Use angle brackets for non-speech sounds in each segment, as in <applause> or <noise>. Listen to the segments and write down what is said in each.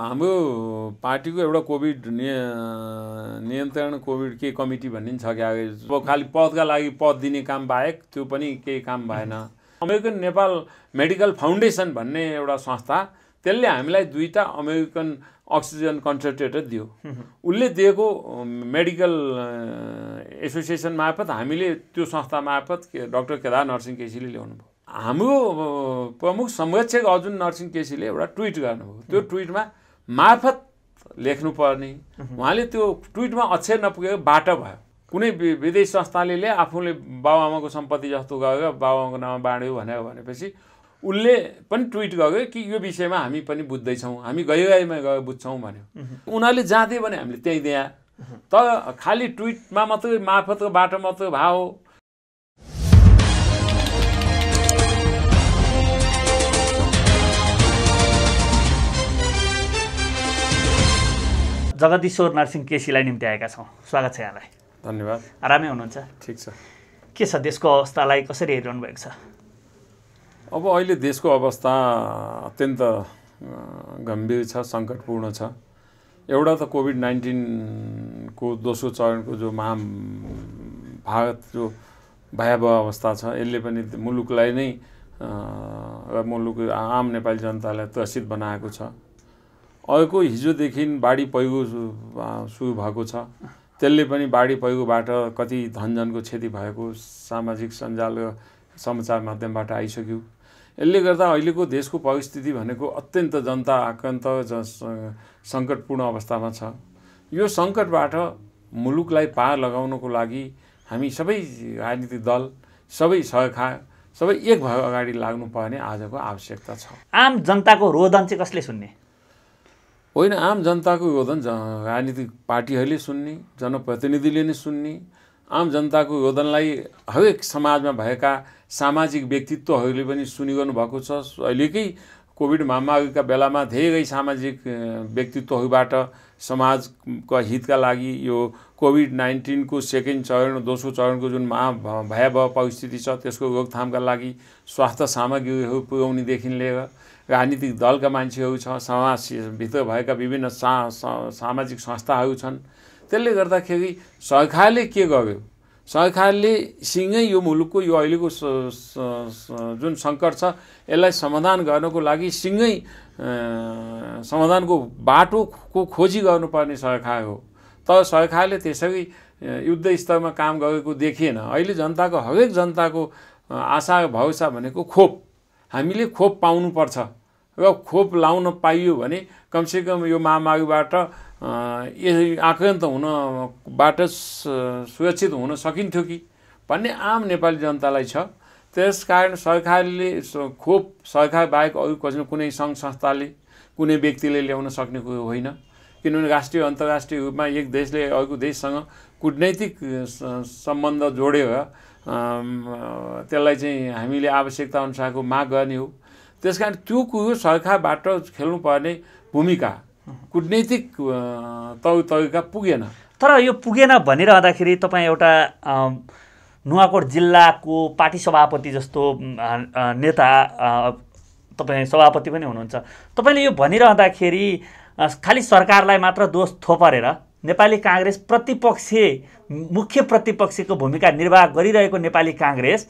हाम्रो पार्टीको एउटा कोभिड नियन्त्रण कोभिड के कमिटी भन्ने छ क्या अब खालि पदका लागि पद दिने काम बाहेक त्यो पनि केही काम भएन अमेरिकन नेपाल मेडिकल फाउन्डेसन भन्ने एउटा संस्था त्यसले हामीलाई दुईवटा अमेरिकन अक्सिजन कन्सन्ट्रेटर दियो उसले दिएको मेडिकल एसोसिएसन मार्फत हामीले त्यो संस्था मार्फत के डक्टर केदार नरसिंह केसीले ल्याउनु भयो हाम्रो प्रमुख संरक्षक अर्जुन नरसिंह केसीले एउटा ट्विट गर्नुभयो त्यो ट्विटमा मार्फत लेख्नुपर्ने उहाँले त्यो ट्विटमा अक्षर नपुगेको बाटो भयो कुनै विदेश संस्थाले आफूले बाबुआमाको सम्पत्ति जस्तो गयो बाबुआमाको नाममा बाँड्यो भनेर भनेपछि उसले पनि ट्विट गयो कि यो विषयमा हामी पनि बुझ्दैछौँ हामी गयो गइगाईमा गयो बुझ्छौँ भन्यो उनीहरूले जाँदै भने हामीले त्यहीँ त्यहाँ तर खालि ट्विटमा मात्रै मार्फतको बाटो मात्रै भए हो जगदीश्वर नरसिंह केसीलाई निम्ति आएका छौँ स्वागत छ यहाँलाई धन्यवाद आरामै हुनुहुन्छ ठिक छ के छ देशको अवस्थालाई कसरी हेरिरहनु भएको छ अब अहिले देशको अवस्था अत्यन्त गम्भीर छ सङ्कटपूर्ण छ एउटा त कोभिड नाइन्टिनको दोस्रो चरणको जो महा भारत जो भयावह अवस्था छ यसले पनि मुलुकलाई नै र मुलुक आम नेपाली जनतालाई त्रसित बनाएको छ अर्को हिजोदेखि बाढी पैगो सुरु भएको छ त्यसले पनि बाढी पहिरोबाट कति धनजनको क्षति भएको सामाजिक सञ्जाल र समाचार माध्यमबाट आइसक्यो यसले गर्दा अहिलेको देशको परिस्थिति भनेको अत्यन्त जनता आक्रान्त सङ्कटपूर्ण अवस्थामा छ यो सङ्कटबाट मुलुकलाई पार लगाउनको लागि हामी सबै राजनीतिक दल सबै सरकार सबै एक भएर अगाडि लाग्नुपर्ने आजको आवश्यकता छ आम जनताको रोदन चाहिँ कसले सुन्ने होइन आम जनताको योदन राजनीतिक पार्टीहरूले सुन्ने जनप्रतिनिधिले नै सुन्ने आम जनताको योधनलाई हरेक समाजमा भएका सामाजिक व्यक्तित्वहरूले पनि सुनिरहनु भएको छ अहिलेकै कोभिड महामारीका बेलामा धेरै सामाजिक व्यक्तित्वहरूबाट समाजका हितका लागि यो कोभिड नाइन्टिनको सेकेन्ड चरण दोस्रो चरणको जुन महा भयावह परिस्थिति छ त्यसको रोकथामका लागि स्वास्थ्य सामग्रीहरू पुर्याउनेदेखि लिएर राजनीतिक दलका मान्छेहरू छ समाजभित्र भएका विभिन्न सा सामाजिक संस्थाहरू छन् त्यसले गर्दाखेरि सरकारले के गर्यो सरकारले सिँगै यो मुलुकको यो अहिलेको जुन सङ्कट छ यसलाई समाधान गर्नको लागि सिँगै समाधानको बाटोको खोजी गर्नुपर्ने सरकार हो तर सरकारले त्यसरी युद्ध स्तरमा काम गरेको देखिएन अहिले जनताको हरेक जनताको आशा भरोसा भनेको खोप हामीले खोप पाउनुपर्छ र खोप लाउन पाइयो भने कमसेकम यो महामारीबाट आक्रान्त हुनबाट सुरक्षित हुन सकिन्थ्यो कि भन्ने आम नेपाली जनतालाई छ त्यस कारण सरकारले खोप सरकारबाहेक अरू कसै कुनै सङ्घ संस्थाले कुनै व्यक्तिले ल्याउन सक्ने कुरो होइन किनभने राष्ट्रिय अन्तर्राष्ट्रिय रूपमा एक देशले अर्को देशसँग कुटनैतिक सम्बन्ध जोडेर त्यसलाई चाहिँ हामीले आवश्यकता अनुसारको माग गर्ने हो त्यस कारण त्यो कुरो सरकारबाट खेल्नुपर्ने भूमिका कुटनीतिक तौ तौका पुगेन तर यो पुगेन भनिरहँदाखेरि तपाईँ एउटा नुवाकोट जिल्लाको पार्टी सभापति जस्तो नेता तपाईँ सभापति पनि हुनुहुन्छ तपाईँले यो भनिरहँदाखेरि खालि सरकारलाई मात्र दोष थोपरेर नेपाली काङ्ग्रेस प्रतिपक्ष मुख्य प्रतिपक्षको भूमिका निर्वाह गरिरहेको नेपाली काङ्ग्रेस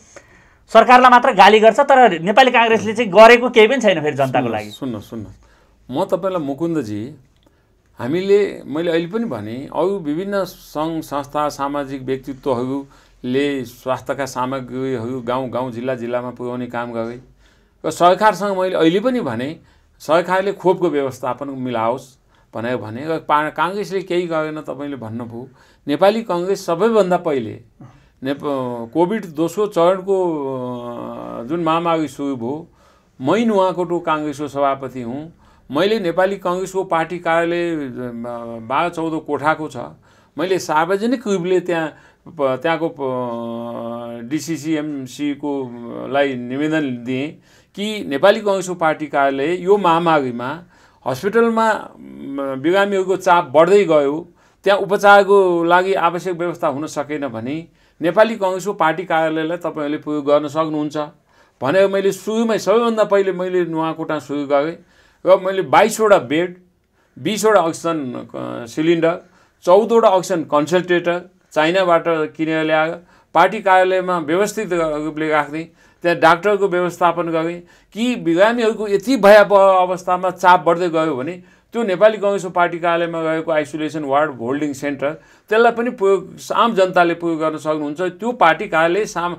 सरकारलाई मात्र गाली गर्छ तर नेपाली काङ्ग्रेसले चाहिँ गरेको केही पनि छैन फेरि जनताको लागि सुन्नु सुन्नु म तपाईँलाई मुकुन्दजी हामीले मैले अहिले पनि भने अरू विभिन्न सङ्घ संस्था सामाजिक व्यक्तित्वहरूले स्वास्थ्यका सामग्रीहरू गाउँ गाउँ जिल्ला जिल्लामा पुर्याउने काम गरे र सरकारसँग मैले अहिले पनि भने सरकारले खोपको व्यवस्थापन मिलाओस् भनेर भने र काङ्ग्रेसले केही गरेन तपाईँले भन्नुभयो नेपाली कङ्ग्रेस सबैभन्दा पहिले नेप कोभिड दोस्रो चरणको जुन महामारी सुरु भयो मै नुवाकोटो काङ्ग्रेसको सभापति हुँ मैले नेपाली कङ्ग्रेसको पार्टी कार्यालय बाह्र चौध कोठाको छ मैले सार्वजनिक रूपले त्यहाँ त्यहाँको डिसिसिएमसीको लाई निवेदन दिएँ कि नेपाली कङ्ग्रेसको पार्टी कार्यालय यो महामारीमा हस्पिटलमा बिरामीहरूको चाप बढ्दै गयो त्यहाँ उपचारको लागि आवश्यक व्यवस्था हुन सकेन भने नेपाली कङ्ग्रेसको पार्टी कार्यालयलाई तपाईँहरूले प्रयोग गर्न सक्नुहुन्छ भने मैले सुरुमै सबैभन्दा पहिले मैले नुवाकोटा सुरु गरेँ र मैले बाइसवटा बेड बिसवटा अक्सिजन सिलिन्डर चौधवटा अक्सिजन कन्सन्ट्रेटर चाइनाबाट किनेर ल्याएर पार्टी कार्यालयमा व्यवस्थित रूपले राख्दै त्यहाँ डाक्टरको व्यवस्थापन गरेँ कि बिरामीहरूको यति भयावह अवस्थामा चाप बढ्दै गयो भने त्यो नेपाली कङ्ग्रेसको पार्टी कार्यालयमा गएको आइसोलेसन वार्ड होल्डिङ सेन्टर त्यसलाई पनि प्रयोग आम जनताले प्रयोग गर्न सक्नुहुन्छ त्यो पार्टी कार्यालय साम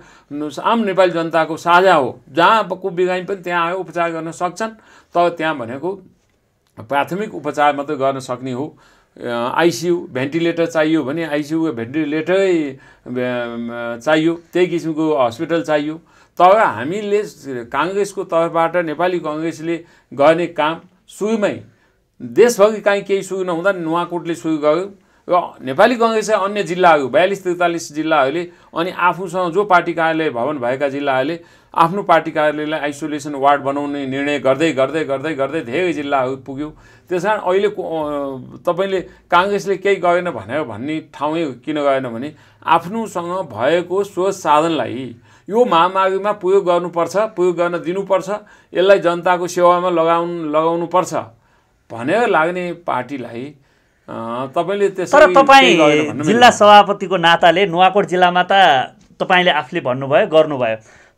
आम नेपाली जनताको साझा हो जहाँ को बिगामी पनि त्यहाँ आयो उपचार गर्न सक्छन् तर त्यहाँ भनेको प्राथमिक उपचार मात्रै गर्न सक्ने हो आइसियु भेन्टिलेटर चाहियो भने आइसियु भेन्टिलेटरै चाहियो त्यही किसिमको हस्पिटल चाहियो तर हामीले काङ्ग्रेसको तर्फबाट नेपाली कङ्ग्रेसले गर्ने काम सुरुमै देशभरि काहीँ केही सुरु नहुँदा नुवाकोटले सुरु गर्यो र नेपाली कङ्ग्रेसका अन्य जिल्लाहरू बयालिस त्रितालिस जिल्लाहरूले अनि आफूसँग जो पार्टी कार्यालय भवन भएका जिल्लाहरूले आफ्नो पार्टी कार्यालयलाई आइसोलेसन वार्ड बनाउने निर्णय गर्दै गर्दै गर्दै गर्दै धेरै जिल्लाहरू पुग्यो त्यस कारण अहिले तपाईँले काङ्ग्रेसले केही गरेन भनेर भन्ने ठाउँै किन गरेन भने आफ्नोसँग भएको स्रोत साधनलाई यो महामारीमा प्रयोग गर्नुपर्छ प्रयोग गर्न दिनुपर्छ यसलाई जनताको सेवामा लगाउनु लगाउनुपर्छ भनेर लाग्ने पार्टीलाई तपाईँले त्यसो तर तपाईँ जिल्ला सभापतिको नाताले नुवाकोट जिल्लामा त तपाईँले आफूले भन्नुभयो गर्नुभयो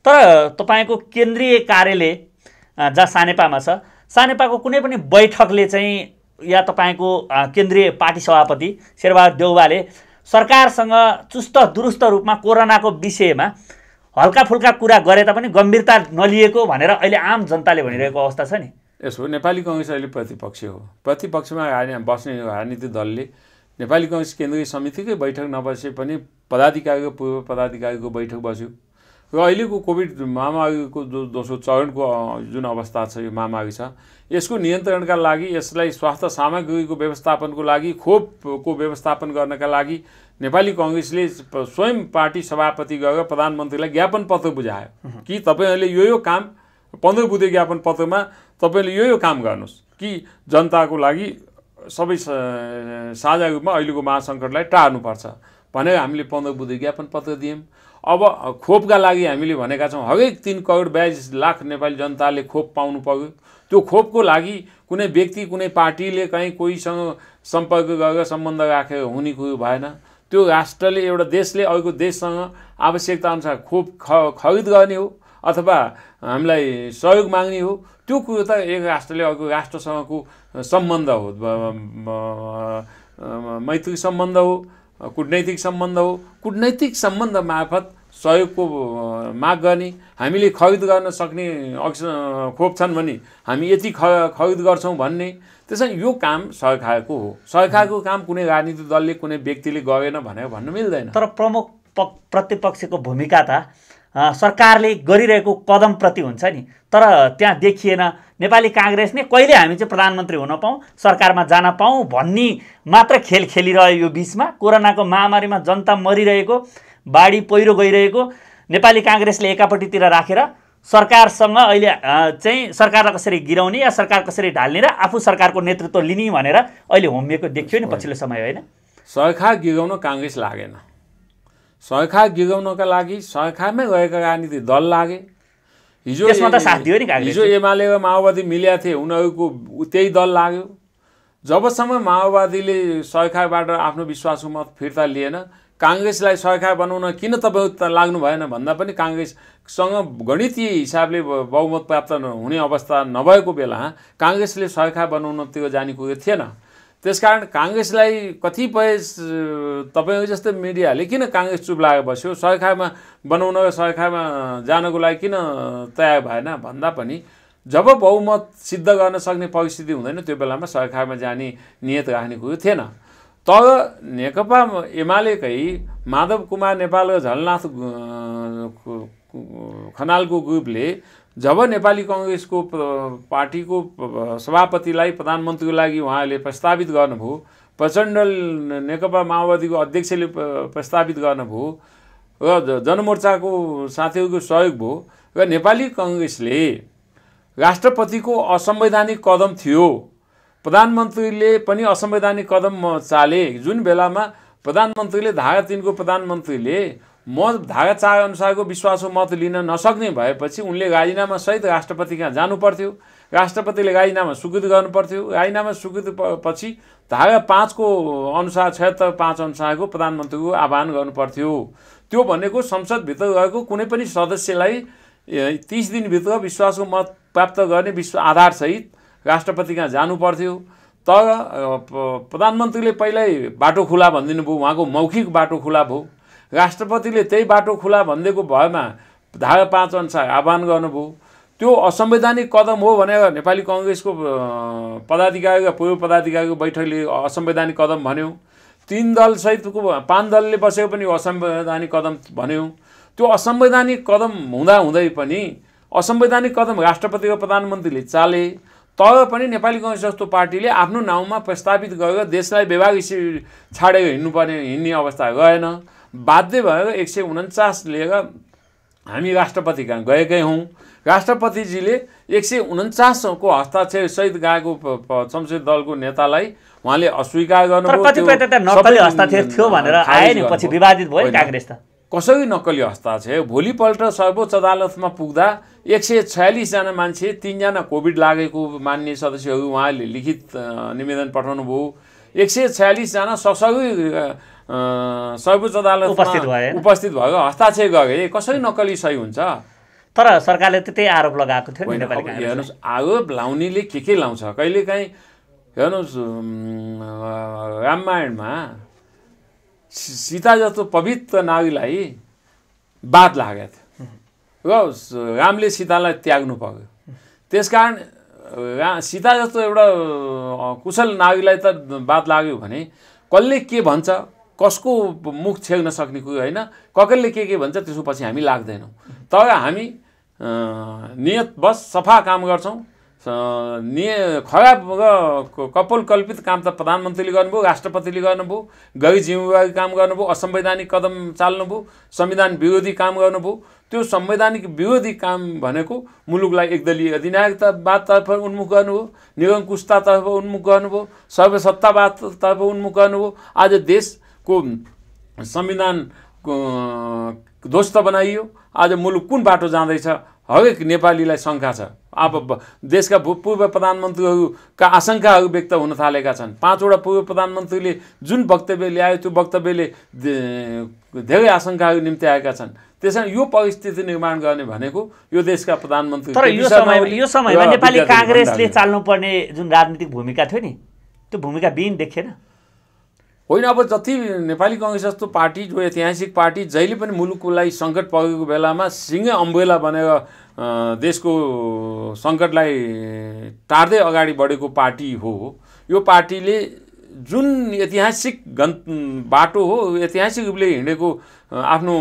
तर तपाईँको केन्द्रीय कार्यालय जहाँ सानेपामा छ सानेपाको कुनै पनि बैठकले चाहिँ या तपाईँको केन्द्रीय पार्टी सभापति शेरबहादुर देउवाले सरकारसँग चुस्त दुरुस्त रूपमा कोरोनाको विषयमा हल्का फुल्का कुरा गरे तापनि गम्भीरता नलिएको भनेर अहिले आम जनताले भनिरहेको अवस्था छ नि यसो नेपाली कङ्ग्रेस अहिले प्रतिपक्ष हो प्रतिपक्षमा बस्ने राजनीतिक दलले नेपाली कङ्ग्रेस केन्द्रीय समितिकै बैठक नबसे पनि पदाधिकारीको पूर्व पदाधिकारीको बैठक बस्यो र अहिलेको कोभिड महामारीको जो दोस्रो चरणको जुन अवस्था छ यो महामारी छ यसको नियन्त्रणका लागि यसलाई स्वास्थ्य सामग्रीको व्यवस्थापनको लागि खोपको व्यवस्थापन गर्नका लागि नेपाली कङ्ग्रेसले स्वयं पार्टी सभापति गरेर प्रधानमन्त्रीलाई ज्ञापन पत्र बुझायो कि तपाईँहरूले यो यो काम पन्ध्र बुधे ज्ञापन पत्रमा तपाईँले यो यो काम गर्नुहोस् कि जनताको लागि सबै साझा रूपमा अहिलेको महासङ्कटलाई टार्नुपर्छ भनेर हामीले पन्ध्र बुद्धि ज्ञापन पत्र दियौँ अब खोपका लागि हामीले भनेका छौँ हरेक तिन करोड बयालिस लाख नेपाली जनताले खोप पाउनु पऱ्यो त्यो खोपको लागि कुनै व्यक्ति कुनै पार्टीले कहीँ कोहीसँग सम्पर्क गरेर सम्बन्ध राखेर हुने कुरो भएन त्यो राष्ट्रले एउटा देशले अर्को देशसँग आवश्यकताअनुसार खोप ख खरिद गर्ने हो अथवा हामीलाई सहयोग माग्ने हो त्यो कुरो त एक राष्ट्रले अर्को राष्ट्रसँगको सम्बन्ध हो मैत्री सम्बन्ध हो कुटनैतिक सम्बन्ध हो कुटनैतिक सम्बन्ध मार्फत सहयोगको माग गर्ने हामीले खरिद गर्न सक्ने अक्ष खोप छन् भने हामी यति ख खरिद गर्छौँ भन्ने त्यसै यो काम सरकारको हो सरकारको काम कुनै राजनीतिक दलले कुनै व्यक्तिले गरेन भनेर भन्नु मिल्दैन तर प्रमुख प्रतिपक्षको भूमिका त सरकारले गरिरहेको कदमप्रति हुन्छ नि तर त्यहाँ देखिएन नेपाली काङ्ग्रेस नै कहिले हामी चाहिँ प्रधानमन्त्री हुन पाउँ सरकारमा जान पाऊँ भन्ने मात्र खेल खेलिरह्यो यो बिचमा कोरोनाको महामारीमा जनता मरिरहेको बाढी पहिरो गइरहेको नेपाली काङ्ग्रेसले एकापट्टितिर राखेर रा। सरकारसँग अहिले चाहिँ सरकारलाई कसरी गिराउने या सरकार कसरी ढाल्ने र आफू सरकारको नेतृत्व लिने भनेर अहिले होमिएको देखियो नि पछिल्लो समय होइन सरकार गिराउन काङ्ग्रेस लागेन सयखा गिगाउनका लागि सयखामै गएका राजनीति दल लागे हिजो हिजो एमाले र माओवादी मिल्या थिए उनीहरूको त्यही दल लाग्यो जबसम्म माओवादीले सरकारबाट आफ्नो विश्वासको मत फिर्ता लिएन काङ्ग्रेसलाई सरकार बनाउन किन तपाईँ लाग्नु भएन भन्दा पनि काङ्ग्रेससँग गणितीय हिसाबले बहुमत प्राप्त हुने अवस्था नभएको बेला काङ्ग्रेसले सयखा बनाउनतिर जाने कुरो थिएन त्यसकारण काङ्ग्रेसलाई कतिपय तपाईँको जस्तै मिडियाले किन काङ्ग्रेस चुप लागेर बस्यो सरकारमा बनाउन सरकारमा जानको लागि किन तयार भएन भन्दा पनि जब बहुमत सिद्ध गर्न सक्ने परिस्थिति हुँदैन त्यो बेलामा सरकारमा जाने नियत राख्ने कुरो थिएन तर नेकपा एमालेकै माधव कुमार नेपाल र झलनाथ खनालको ग्रुपले जब नेपाली कङ्ग्रेसको पार्टीको सभापतिलाई प्रधानमन्त्रीको लागि उहाँले प्रस्तावित गर्नुभयो प्रचण्ड नेकपा माओवादीको अध्यक्षले प्रस्तावित गर्नुभयो र जनमोर्चाको साथीहरूको सहयोग भयो र नेपाली कङ्ग्रेसले राष्ट्रपतिको असंवैधानिक कदम थियो प्रधानमन्त्रीले पनि असंवैधानिक कदम चाले जुन बेलामा प्रधानमन्त्रीले धारा तिनको प्रधानमन्त्रीले म धागा चार अनुसारको विश्वासको मत लिन नसक्ने भएपछि उनले राजीनामा सहित राष्ट्रपति कहाँ जानु राष्ट्रपतिले राजीनामा स्वीकृत गर्नुपर्थ्यो राजीनामा स्वीकृत पछि धागा पाँचको अनुसार छत्तर पाँच अनुसारको प्रधानमन्त्रीको आह्वान गर्नुपर्थ्यो त्यो भनेको संसदभित्र गएको कुनै पनि सदस्यलाई तिस दिनभित्र विश्वासको मत प्राप्त गर्ने विश्व आधारसहित राष्ट्रपति कहाँ जानुपर्थ्यो पर्थ्यो तर प्रधानमन्त्रीले पहिल्यै बाटो खुला भनिदिनु भयो उहाँको मौखिक बाटो खुला भयो राष्ट्रपतिले त्यही बाटो खुला भनिदिएको भएमा धारा पाँच अनुसार आह्वान गर्नुभयो त्यो असंवैधानिक कदम हो भनेर नेपाली कङ्ग्रेसको पदाधिकारी र पूर्व पदाधिकारीको बैठकले असंवैधानिक कदम भन्यो तिन दलसहितको पाँच दलले बसेको पनि असंवैधानिक कदम भन्यो त्यो असंवैधानिक कदम हुँदाहुँदै पनि असंवैधानिक कदम राष्ट्रपति र प्रधानमन्त्रीले चाले तर पनि नेपाली कङ्ग्रेस जस्तो पार्टीले आफ्नो नाउँमा प्रस्तावित गरेर देशलाई व्यवहार छाडेर हिँड्नुपर्ने हिँड्ने अवस्था गएन बाध्य भएर एक सय उन्चास लिएर हामी राष्ट्रपति कहाँ गएकै हौँ राष्ट्रपतिजीले एक सय उन्चासको सहित गएको संसदीय दलको नेतालाई उहाँले अस्वीकार गर्नु कसरी नक्कली हस्ताक्षर भोलिपल्ट सर्वोच्च अदालतमा पुग्दा एक सय छयालिसजना मान्छे तिनजना कोभिड लागेको मान्ने सदस्यहरू उहाँले लिखित निवेदन पठाउनु भयो एक सय छयालिसजना ससरी सर्वोच्च अदालत उपस्थित भए उपस्थित भयो हस्ताक्षर गरे कसरी नक्कली सही हुन्छ तर सरकारले त त्यही आरोप लगाएको थियो हेर्नुहोस् आरोप लाउनेले के के लाउँछ कहिलेकाहीँ हेर्नुहोस् रामायणमा सीता जस्तो पवित्र नारीलाई बाद लागेको थियो र रामले सीतालाई त्याग्नु पर्यो त्यसकारण रा सीता जस्तो एउटा कुशल नारीलाई त बात लाग्यो भने कसले के भन्छ कसको मुख छेक्न सक्ने कुरो होइन ककैले के के भन्छ त्यसको पछि हामी लाग्दैनौँ तर हामी नियत बस सफा काम गर्छौँ निय खराब र कपोल कल्पित काम त प्रधानमन्त्रीले गर्नुभयो राष्ट्रपतिले गर्नुभयो गैर जिम्मेवारी काम गर्नुभयो असंवैधानिक कदम चाल्नुभयो संविधान विरोधी काम गर्नुभयो त्यो संवैधानिक विरोधी काम भनेको मुलुकलाई एकदलीय अधिनायकतावादतर्फ उन्मुख गर्नुभयो निरङ्कुशतातर्फ उन्मुख गर्नुभयो सर्वसत्तावादतर्फ उन्मुख गर्नुभयो आज देश को संविधान ध्वस्त बनाइयो आज मुलुक कुन बाटो जाँदैछ हरेक नेपालीलाई शङ्का छ अब देशका पूर्व प्रधानमन्त्रीहरूका आशङ्काहरू व्यक्त हुन थालेका छन् पाँचवटा पूर्व प्रधानमन्त्रीले जुन वक्तव्य ल्यायो त्यो वक्तव्यले धेरै आशङ्काहरू निम्ति आएका छन् त्यस कारण यो परिस्थिति निर्माण गर्ने भनेको यो देशका प्रधानमन्त्री तर यो समय यो समयमा नेपाली काङ्ग्रेसले चाल्नुपर्ने जुन राजनीतिक भूमिका थियो नि त्यो भूमिका बिन देखेन होइन अब जति नेपाली कङ्ग्रेस जस्तो पार्टी जो ऐतिहासिक पार्टी जहिले पनि मुलुकलाई सङ्कट पगेको बेलामा सिँगै अम्बेला बनेर देशको सङ्कटलाई टार्दै अगाडि बढेको पार्टी हो यो पार्टीले जुन ऐतिहासिक गन् बाटो हो ऐतिहासिक रूपले हिँडेको आफ्नो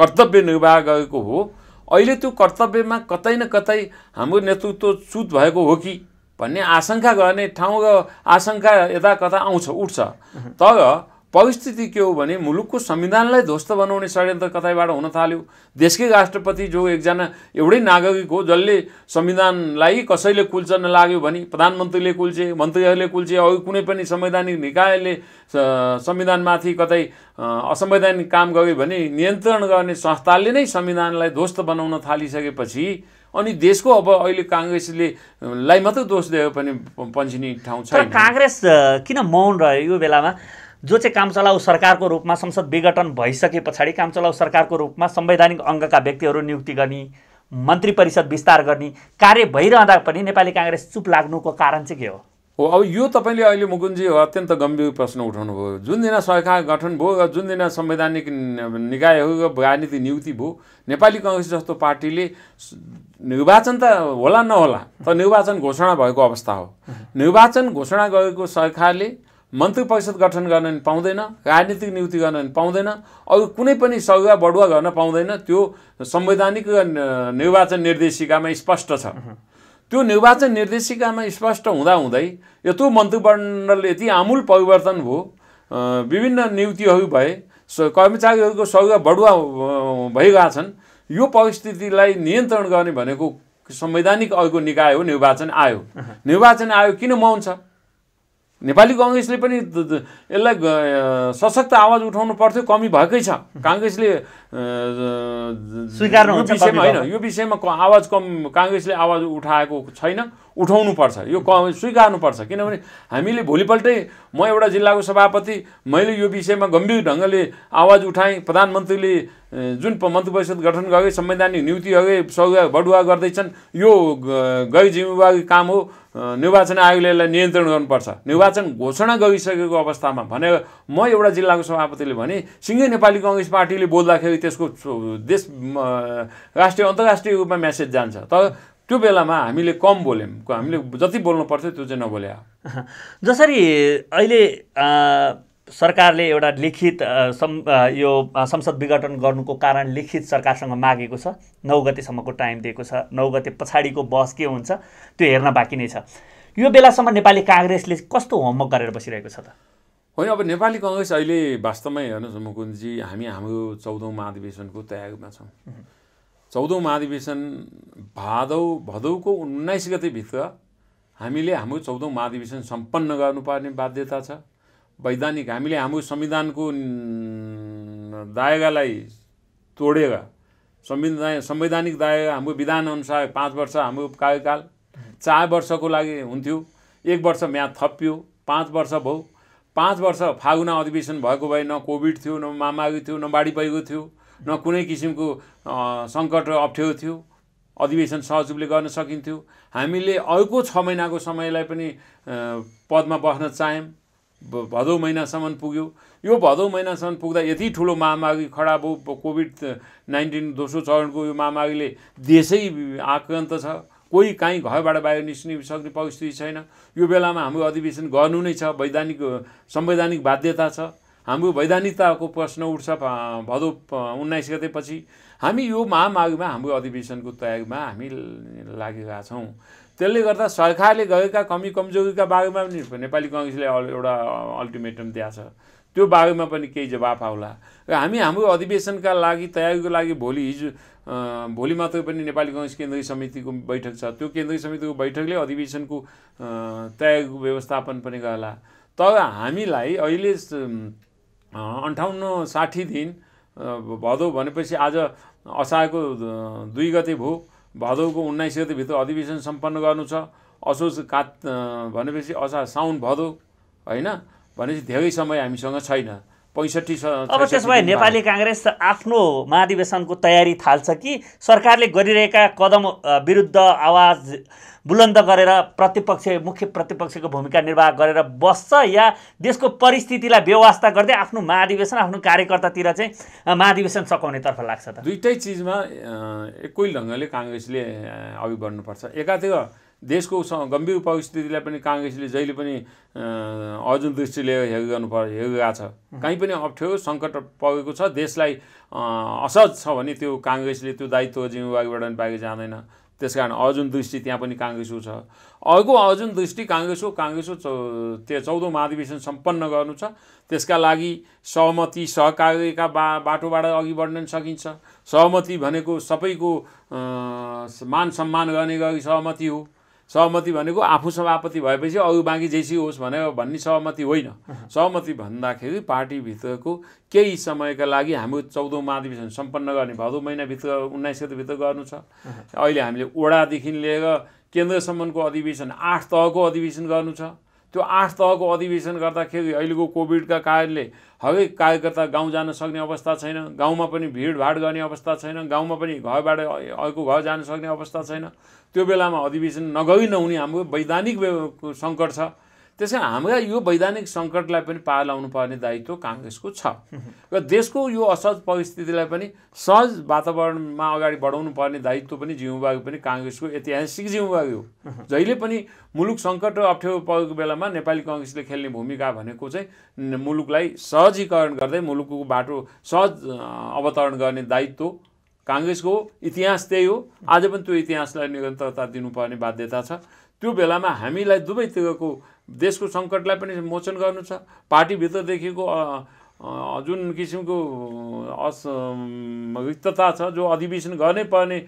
कर्तव्य निर्वाह गरेको हो अहिले त्यो कर्तव्यमा कतै न कतै हाम्रो नेतृत्व चुत भएको हो कि भन्ने आशंका गर्ने ठाउँको आशंका यता कता आउँछ उठ्छ तर परिस्थिति के हो भने मुलुकको संविधानलाई ध्वस्त बनाउने षड्यन्त्र कतैबाट हुन थाल्यो देशकै राष्ट्रपति जो एकजना एउटै नागरिक हो जसले संविधानलाई कसैले कुल्चन लाग्यो भने प्रधानमन्त्रीले कुल्चे मन्त्रीहरूले कुल्चे अरू कुनै पनि संवैधानिक निकायले संविधानमाथि कतै असंवैधानिक काम गऱ्यो भने नियन्त्रण गर्ने संस्थाले नै संविधानलाई ध्वस्त बनाउन थालिसकेपछि अनि देशको अब अहिले काङ्ग्रेसले लाई मात्रै दोष दियो पनि पन्छिने ठाउँ छ काङ्ग्रेस किन मौन रह्यो यो बेलामा जो चाहिँ काम चलाउ सरकारको रूपमा संसद विघटन भइसके पछाडि काम सरकारको रूपमा संवैधानिक अङ्गका व्यक्तिहरू नियुक्ति गर्ने मन्त्री परिषद विस्तार गर्ने कार्य भइरहँदा पनि नेपाली काङ्ग्रेस चुप लाग्नुको कारण चाहिँ के हो हो अब यो तपाईँले अहिले मुकुन्जी अत्यन्त गम्भीर प्रश्न उठाउनुभयो जुन दिन सरकार गठन भयो र जुन दिन संवैधानिक निकायहरू राजनीति नियुक्ति भयो नेपाली कङ्ग्रेस जस्तो पार्टीले निर्वाचन त होला नहोला तर निर्वाचन घोषणा भएको अवस्था हो निर्वाचन घोषणा गरेको सरकारले मन्त्री परिषद गठन गर्न पनि पाउँदैन राजनीतिक नियुक्ति गर्न पनि पाउँदैन अरू कुनै पनि सरुवा बढुवा गर्न पाउँदैन त्यो संवैधानिक निर्वाचन निर्देशिकामा स्पष्ट छ त्यो निर्वाचन निर्देशिकामा स्पष्ट हुँदाहुँदै यत्रो मन्त्रीमण्डल यति आमूल परिवर्तन भयो विभिन्न नियुक्तिहरू भए कर्मचारीहरूको सौर्य बढुवा भइरहेका छन् यो परिस्थितिलाई नियन्त्रण गर्ने भनेको संवैधानिक अर्को निकाय हो निर्वाचन आयोग निर्वाचन आयोग किन मौन छ नेपाली कङ्ग्रेसले पनि यसलाई सशक्त आवाज उठाउनु पर्थ्यो कमी भएकै छ काङ्ग्रेसले स्वीकार विषयमा होइन यो विषयमा आवाज कम काङ्ग्रेसले आवाज उठाएको छैन उठाउनुपर्छ यो क स्वीकार्नुपर्छ किनभने हामीले भोलिपल्टै म एउटा जिल्लाको सभापति मैले यो विषयमा गम्भीर ढङ्गले आवाज उठाएँ प्रधानमन्त्रीले जुन मन्त्री परिषद गठन गरे संवैधानिक नियुक्ति अघि सहयोग बडुवा गर्दैछन् यो गैर जिम्मेवारी काम हो निर्वाचन आयोगले यसलाई नियन्त्रण गर्नुपर्छ निर्वाचन घोषणा गरिसकेको अवस्थामा भनेर म एउटा जिल्लाको सभापतिले भने सिङ्गै नेपाली कङ्ग्रेस पार्टीले बोल्दाखेरि त्यसको देश राष्ट्रिय अन्तर्राष्ट्रिय रूपमा म्यासेज जान्छ तर त्यो बेलामा हामीले कम बोल्यौँ हामीले जति बोल्नु पर्थ्यो त्यो चाहिँ नबोल्यो <laughs> जसरी अहिले सरकारले एउटा लिखित सम् यो संसद विघटन गर्नुको कारण लिखित सरकारसँग मागेको छ नौ गतेसम्मको टाइम दिएको छ नौ गते पछाडिको बस के हुन्छ त्यो हेर्न बाँकी नै छ यो बेलासम्म नेपाली काङ्ग्रेसले कस्तो होमवर्क गरेर बसिरहेको छ त होइन अब नेपाली कङ्ग्रेस अहिले वास्तवमै हेर्नुहोस् मुकुन्दजी हामी हाम्रो चौधौँ महाधिवेशनको तयारीमा छौँ चौधौँ महाधिवेशन भादौ भदौको उन्नाइस गतेभित्र हामीले हाम्रो चौधौँ महाधिवेशन सम्पन्न गर्नुपर्ने बाध्यता छ वैधानिक हामीले हाम्रो संविधानको दायगालाई तोडेर संविधान संवैधानिक दायगा हाम्रो विधानअनुसार पाँच वर्ष हाम्रो कार्यकाल चार वर्षको लागि हुन्थ्यो एक वर्ष म्याद थपियो पाँच वर्ष भयो पाँच वर्ष फागुना अधिवेशन भएको भए न कोभिड थियो न महामारी थियो न बाढी पहिरो थियो न कुनै किसिमको सङ्कट र अप्ठ्यारो थियो अधिवेशन सहजरूपले गर्न सकिन्थ्यो हामीले अर्को छ महिनाको समयलाई पनि पदमा बस्न चाह्यौँ भदौ महिनासम्म पुग्यो यो भदौ महिनासम्म पुग्दा यति ठुलो महामारी खडा भयो कोभिड नाइन्टिन दोस्रो चरणको यो महामारीले देशै आक्रान्त छ कोही काहीँ घरबाट बाहिर निस्किने सक्ने परिस्थिति छैन यो बेलामा हाम्रो अधिवेशन गर्नु नै छ वैधानिक संवैधानिक बाध्यता छ हाम्रो वैधानिकताको प्रश्न उठ्छ भदौ उन्नाइस गतेपछि हामी यो महामारीमा हाम्रो अधिवेशनको तयारीमा हामी लागिरहेछौँ त्यसले गर्दा सरकारले गरेका कमी कमजोरीका बारेमा पनि नेपाली कङ्ग्रेसले एउटा अल्टिमेटम दिएको छ त्यो बारेमा पनि केही जवाफ आउला र हामी हाम्रो अधिवेशनका लागि तयारीको लागि भोलि हिजो भोलि मात्रै पनि नेपाली कङ्ग्रेस केन्द्रीय समितिको बैठक छ त्यो केन्द्रीय समितिको बैठकले अधिवेशनको तयारीको व्यवस्थापन पनि गर्ला तर हामीलाई अहिले अन्ठाउन्न साठी दिन भदौ भनेपछि आज असारको दुई गते भयो भदौको उन्नाइस गतिभित्र अधिवेशन सम्पन्न गर्नु छ असोज कात भनेपछि असा साउन भदौ होइन भनेपछि धेरै समय हामीसँग छैन पैँसठी अब त्यस भए नेपाली काङ्ग्रेस आफ्नो महाधिवेशनको तयारी थाल्छ कि सरकारले गरिरहेका कदम विरुद्ध आवाज बुलन्द गरेर प्रतिपक्ष मुख्य प्रतिपक्षको भूमिका निर्वाह गरेर बस्छ या देशको परिस्थितिलाई व्यवस्था गर्दै आफ्नो महाधिवेशन आफ्नो कार्यकर्तातिर चाहिँ महाधिवेशन सकाउनेतर्फ लाग्छ त दुइटै चिजमा एकै ढङ्गले काङ्ग्रेसले अघि बढ्नुपर्छ एकातिर देशको गम्भीर परिस्थितिलाई पनि काङ्ग्रेसले जहिले पनि अर्जुन दृष्टिले हेर गर्नु पर् हेरिरहेको छ कहीँ पनि अप्ठ्यारो सङ्कट परेको छ देशलाई असहज छ भने त्यो काङ्ग्रेसले त्यो दायित्व जिम्मेवारीबाट बाहिर जाँदैन त्यस कारण अर्जुन दृष्टि त्यहाँ पनि काङ्ग्रेसको छ अर्को अर्जुन दृष्टि काङ्ग्रेस हो काङ्ग्रेस चौ त्यो चौधौँ महाधिवेशन सम्पन्न गर्नु छ त्यसका लागि सहमति सहकार्यका बा बाटोबाट अघि बढ्न सकिन्छ सहमति भनेको सबैको मान सम्मान गर्ने गरी सहमति हो सहमति भनेको आफू सभापति भएपछि अरू बाँकी जेसी होस् भनेर भन्ने सहमति होइन सहमति भन्दाखेरि पार्टीभित्रको केही समयका लागि हाम्रो चौधौँ महाधिवेशन सम्पन्न गर्ने भदौ महिनाभित्र उन्नाइस सयभित्र गर्नु छ अहिले हामीले ओडादेखि लिएर केन्द्रसम्मको अधिवेशन आठ तहको अधिवेशन गर्नु छ त्यो आठ तहको अधिवेशन गर्दाखेरि अहिलेको कोभिडका कारणले हरेक कार्यकर्ता गाउँ जान सक्ने अवस्था छैन गाउँमा पनि भिडभाड गर्ने अवस्था छैन गाउँमा पनि घरबाट अर्को घर जान सक्ने अवस्था छैन त्यो बेलामा अधिवेशन नगरी नहुने हाम्रो वैधानिक सङ्कट छ त्यस कारण हाम्रा यो वैधानिक सङ्कटलाई पनि पार लाउनु पर्ने दायित्व काङ्ग्रेसको छ र देशको यो असहज परिस्थितिलाई पनि सहज वातावरणमा अगाडि बढाउनु पर्ने दायित्व पनि जिम्मेवारी पनि काङ्ग्रेसको ऐतिहासिक जिम्मेवारी हो जहिले पनि मुलुक सङ्कट र अप्ठ्यारो परेको बेलामा नेपाली कङ्ग्रेसले खेल्ने भूमिका भनेको चाहिँ मुलुकलाई सहजीकरण गर्दै मुलुकको बाटो सहज अवतरण गर्ने दायित्व काङ्ग्रेसको इतिहास त्यही हो आज पनि त्यो इतिहासलाई निरन्तरता दिनुपर्ने बाध्यता छ त्यो बेलामा हामीलाई दुवैतिरको देशको सङ्कटलाई पनि मोचन गर्नु छ पार्टीभित्रदेखिको जुन किसिमको अस रिक्तता छ जो अधिवेशन गर्नै पर्ने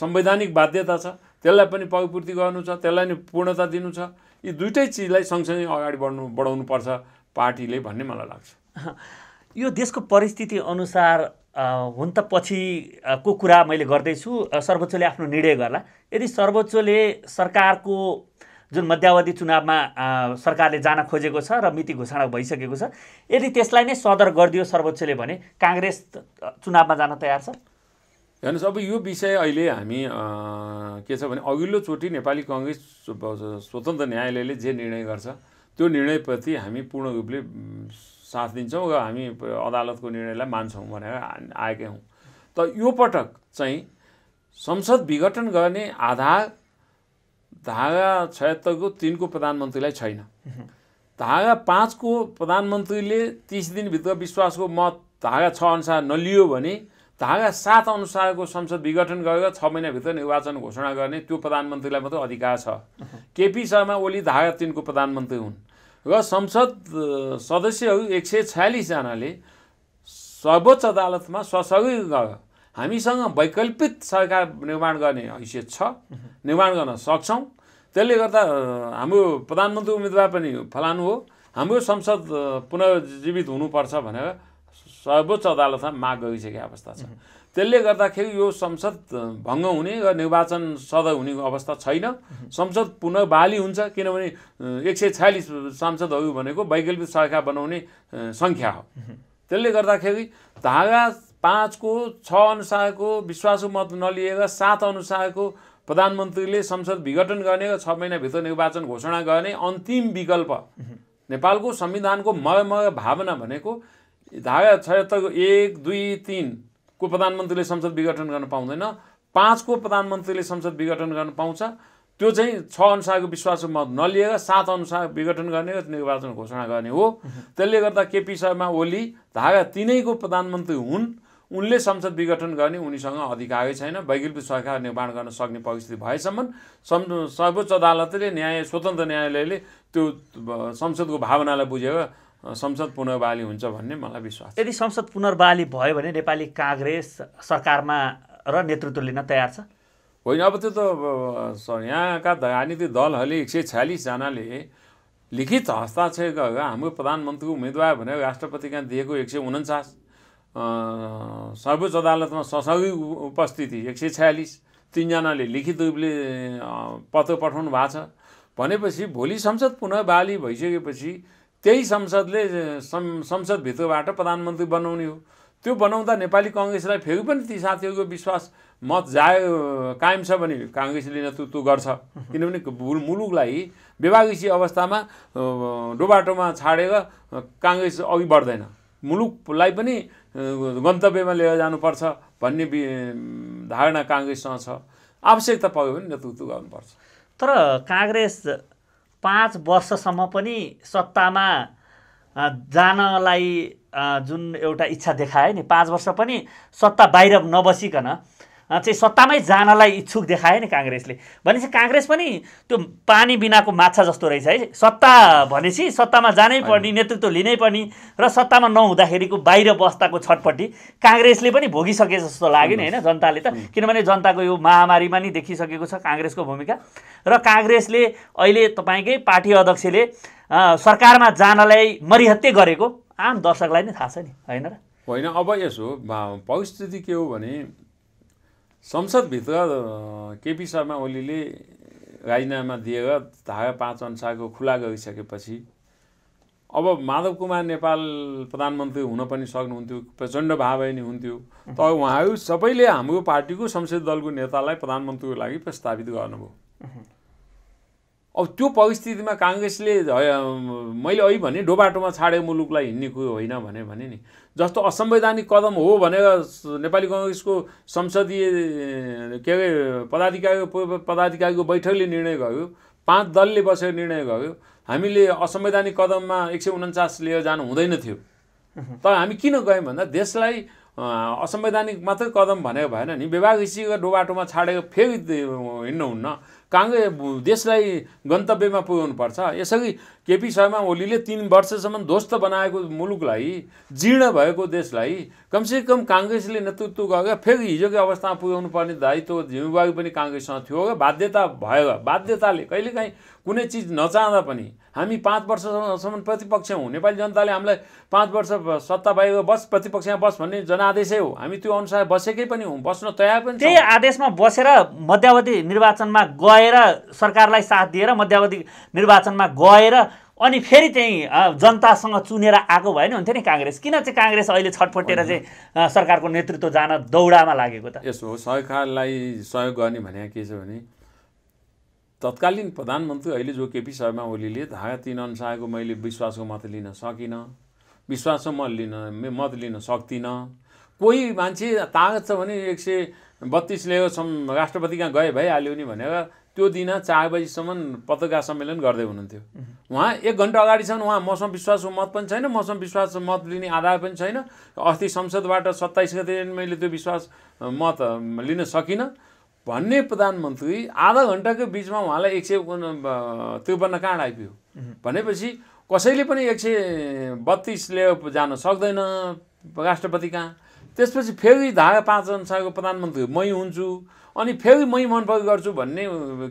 संवैधानिक बाध्यता छ त्यसलाई पनि पगपूर्ति गर्नु छ त्यसलाई नै पूर्णता दिनु छ यी दुइटै चिजलाई सँगसँगै अगाडि बढ्नु बढाउनुपर्छ पार्टीले भन्ने मलाई लाग्छ <laughs> यो देशको परिस्थिति अनुसार हुन त पछि को कुरा मैले गर्दैछु सर्वोच्चले आफ्नो निर्णय गर्ला यदि सर्वोच्चले सरकारको जुन मध्यावधि चुनावमा सरकारले जान खोजेको छ र मिति घोषणा भइसकेको छ यदि त्यसलाई नै सदर गरिदियो सर्वोच्चले भने काङ्ग्रेस चुनावमा जान तयार छ हेर्नुहोस् अब यो विषय अहिले हामी के छ भने अघिल्लोचोटि नेपाली कङ्ग्रेस स्वतन्त्र न्यायालयले जे निर्णय गर्छ त्यो निर्णयप्रति हामी पूर्ण रूपले साथ दिन्छौँ र हामी अदालतको निर्णयलाई मान्छौँ भनेर आएकै हौँ त यो पटक चाहिँ संसद विघटन गर्ने आधार धागा छयत्तरको तिनको प्रधानमन्त्रीलाई छैन धागा पाँचको प्रधानमन्त्रीले तिस दिनभित्र विश्वासको मत धागा छ अनुसार नलियो भने धागा सात अनुसारको संसद विघटन गरेर छ महिनाभित्र निर्वाचन घोषणा गर्ने त्यो प्रधानमन्त्रीलाई मात्रै अधिकार छ केपी शर्मा ओली धागा तिनको प्रधानमन्त्री हुन् र संसद सदस्यहरू एक सय छयालिसजनाले सर्वोच्च अदालतमा ससगै गर हामीसँग वैकल्पिक सरकार निर्माण गर्ने हैसियत छ निर्माण गर्न सक्छौँ त्यसले गर्दा हाम्रो प्रधानमन्त्री उम्मेदवार पनि फलानु हो हाम्रो संसद पुनर्जीवित हुनुपर्छ भनेर सर्वोच्च अदालतमा माग गरिसकेको अवस्था छ त्यसले गर्दाखेरि यो संसद भङ्ग हुने र निर्वाचन सदय हुने अवस्था छैन संसद पुनः बाली हुन्छ किनभने एक सय छयालिस सांसदहरू भनेको वैकल्पिक सरकार बनाउने सङ्ख्या हो त्यसले गर्दाखेरि धारा पाँचको छ अनुसारको विश्वासु मत नलिएर सात अनुसारको प्रधानमन्त्रीले संसद विघटन गर्ने र छ महिनाभित्र निर्वाचन घोषणा गर्ने अन्तिम विकल्प नेपालको संविधानको मर्म भावना भनेको धारा छयत्तरको एक दुई तिनको प्रधानमन्त्रीले संसद विघटन गर्न पाउँदैन पाँचको प्रधानमन्त्रीले संसद विघटन गर्न पाउँछ त्यो चाहिँ छ अनुसारको विश्वासको मत नलिएर सात अनुसार विघटन गर्ने र निर्वाचन घोषणा गर्ने हो त्यसले गर्दा केपी शर्मा ओली धारा तिनैको प्रधानमन्त्री हुन् उनले संसद विघटन गर्ने उनीसँग अधिकारै छैन वैकल्पिक सरकार निर्माण गर्न सक्ने परिस्थिति भएसम्म सर्वोच्च अदालतले न्याय स्वतन्त्र न्यायालयले त्यो संसदको भावनालाई बुझेर संसद पुनर्वाली हुन्छ भन्ने मलाई विश्वास यदि संसद पुनर्वाली भयो भने नेपाली काङ्ग्रेस सरकारमा र नेतृत्व लिन तयार छ होइन अब त्यो त यहाँका राजनीतिक दलहरूले एक सय छ्यालिसजनाले लिखित हस्ताक्षर गरेर हाम्रो प्रधानमन्त्रीको उम्मेदवार भनेर राष्ट्रपतिका दिएको एक सय उन्चास सर्वोच्च अदालतमा ससौगी उपस्थिति एक सय छयालिस तिनजनाले लिखित रूपले पत्र पठाउनु भएको छ भनेपछि भोलि संसद पुनः बाली भइसकेपछि त्यही संसदले संसदभित्रबाट प्रधानमन्त्री बनाउने हो त्यो बनाउँदा नेपाली कङ्ग्रेसलाई फेरि पनि ती साथीहरूको विश्वास मत जायो कायम छ भने काङ्ग्रेसले नेतृत्व गर्छ किनभने मुलुकलाई व्यवागीसी अवस्थामा डोबाटोमा छाडेर काङ्ग्रेस अघि बढ्दैन मुलुकलाई पनि गन्तव्यमा लिएर जानुपर्छ भन्ने धारणा काङ्ग्रेससँग छ आवश्यकता पऱ्यो भने नेतृत्व गर्नुपर्छ तर काङ्ग्रेस पाँच वर्षसम्म पनि सत्तामा जानलाई जुन एउटा इच्छा देखाए नि पाँच वर्ष पनि सत्ता बाहिर नबसिकन चाहिँ सत्तामै जानलाई इच्छुक देखायो नि काङ्ग्रेसले भनेपछि काङ्ग्रेस पनि त्यो पानी बिनाको माछा जस्तो रहेछ है सत्ता भनेपछि सत्तामा जानै पर्ने नेतृत्व लिनै पर्ने र सत्तामा नहुँदाखेरिको बाहिर बस्दाको छटपट्टि काङ्ग्रेसले पनि भोगिसके जस्तो लाग्यो नि होइन जनताले त किनभने जनताको यो महामारीमा नि देखिसकेको छ काङ्ग्रेसको भूमिका र काङ्ग्रेसले अहिले तपाईँकै पार्टी अध्यक्षले सरकारमा जानलाई मरिहत्ते गरेको आम दर्शकलाई नै थाहा छ नि होइन र होइन अब यसो परिस्थिति के हो भने संसदभित्र केपी शर्मा ओलीले राजीनामा दिएर धारा पाँच अनुसारको खुला गरिसकेपछि अब माधव कुमार नेपाल प्रधानमन्त्री हुन पनि सक्नुहुन्थ्यो प्रचण्ड भावे हुन्थ्यो तर उहाँहरू सबैले हाम्रो पार्टीको संसदीय दलको नेतालाई प्रधानमन्त्रीको लागि प्रस्तावित गर्नुभयो अब त्यो परिस्थितिमा काङ्ग्रेसले मैले अहिले भने डोबाटोमा छाडे मुलुकलाई हिँड्ने कुरो होइन भने नि जस्तो असंवैधानिक कदम हो भनेर नेपाली कङ्ग्रेसको संसदीय के अरे पदाधिकारी पूर्व पदाधिकारीको बैठकले निर्णय गर्यो पाँच दलले बसेर निर्णय गर्यो हामीले असंवैधानिक कदममा एक सय उन्चास लिएर जानु हुँदैन थियो तर हामी किन गयौँ भन्दा देशलाई असंवैधानिक मात्रै कदम भनेको भएन नि व्यवहार ऋषिको डोबाटोमा छाडेर फेरि हिँड्नुहुन्न काङ्ग्रेस देशलाई गन्तव्यमा पुर्याउनुपर्छ यसरी केपी शर्मा ओलीले तिन वर्षसम्म ध्वस्त बनाएको मुलुकलाई जीर्ण भएको देशलाई कमसेकम काङ्ग्रेसले नेतृत्व गरेर फेरि हिजोकै अवस्थामा पुर्याउनु पर्ने दायित्व जिम्मेवारी पनि काङ्ग्रेससँग थियो र बाध्यता भयो बाध्यताले कहिलेकाहीँ कुनै चिज नचाहँदा पनि हामी पाँच वर्षसम्म प्रतिपक्ष हौँ नेपाली जनताले हामीलाई पाँच वर्ष सत्ता बाहिर बस प्रतिपक्षमा बस भन्ने जनादेशै हो हामी त्यो अनुसार बसेकै पनि हौँ बस्न तयार पनि त्यही आदेशमा बसेर मध्यावधि निर्वाचनमा गएर सरकारलाई साथ दिएर मध्यावधि निर्वाचनमा गएर अनि फेरि चाहिँ जनतासँग चुनेर आएको नि हुन्थ्यो नि काङ्ग्रेस किन चाहिँ काङ्ग्रेस अहिले छटपटेर चाहिँ सरकारको नेतृत्व जान दौडामा लागेको त यसो सरकारलाई सहयोग गर्ने भने के छ भने तत्कालीन प्रधानमन्त्री अहिले जो केपी शर्मा ओलीले धारा तिन अनुसारको मैले विश्वासको मत लिन सकिनँ विश्वासको मत लिन मत लिन सक्दिनँ कोही मान्छे तागत छ भने एक सय बत्तिस लियो राष्ट्रपति कहाँ गए भइहाल्यो नि भनेर त्यो दिन चार बजीसम्म पत्रकार सम्मेलन गर्दै हुनुहुन्थ्यो उहाँ एक घन्टा अगाडिसम्म उहाँ मौसम विश्वासको मत पनि छैन मौसम विश्वास मत लिने आधार पनि छैन अस्ति संसदबाट सत्ताइस गते मैले त्यो विश्वास मत लिन सकिनँ भन्ने प्रधानमन्त्री आधा घन्टाको बिचमा उहाँलाई एक सय त्रिपन्न कहाँ आइपुग्यो भनेपछि कसैले पनि एक सय बत्तिस जान सक्दैन राष्ट्रपति कहाँ त्यसपछि फेरि धारा पाँच अनुसारको प्रधानमन्त्री मै हुन्छु अनि फेरि मै मनपरी गर्छु भन्ने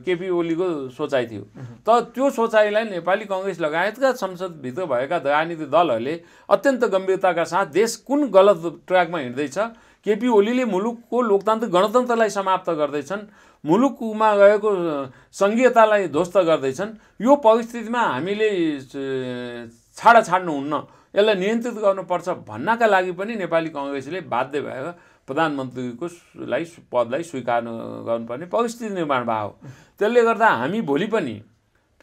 केपी ओलीको सोचाइ थियो तर त्यो सोचाइलाई नेपाली कङ्ग्रेस लगायतका संसदभित्र भएका राजनीतिक दलहरूले अत्यन्त गम्भीरताका साथ देश कुन गलत ट्र्याकमा हिँड्दैछ केपी ओलीले मुलुकको लोकतान्त्रिक गणतन्त्रलाई समाप्त गर्दैछन् मुलुकमा गएको सङ्घीयतालाई ध्वस्त गर्दैछन् यो परिस्थितिमा हामीले छाडा छाड्नुहुन्न यसलाई नियन्त्रित गर्नुपर्छ भन्नका लागि पनि नेपाली कङ्ग्रेसले बाध्य भएर प्रधानमन्त्रीको लाई पदलाई स्वीकार गर्नुपर्ने परिस्थिति निर्माण भयो त्यसले गर्दा हामी भोलि पनि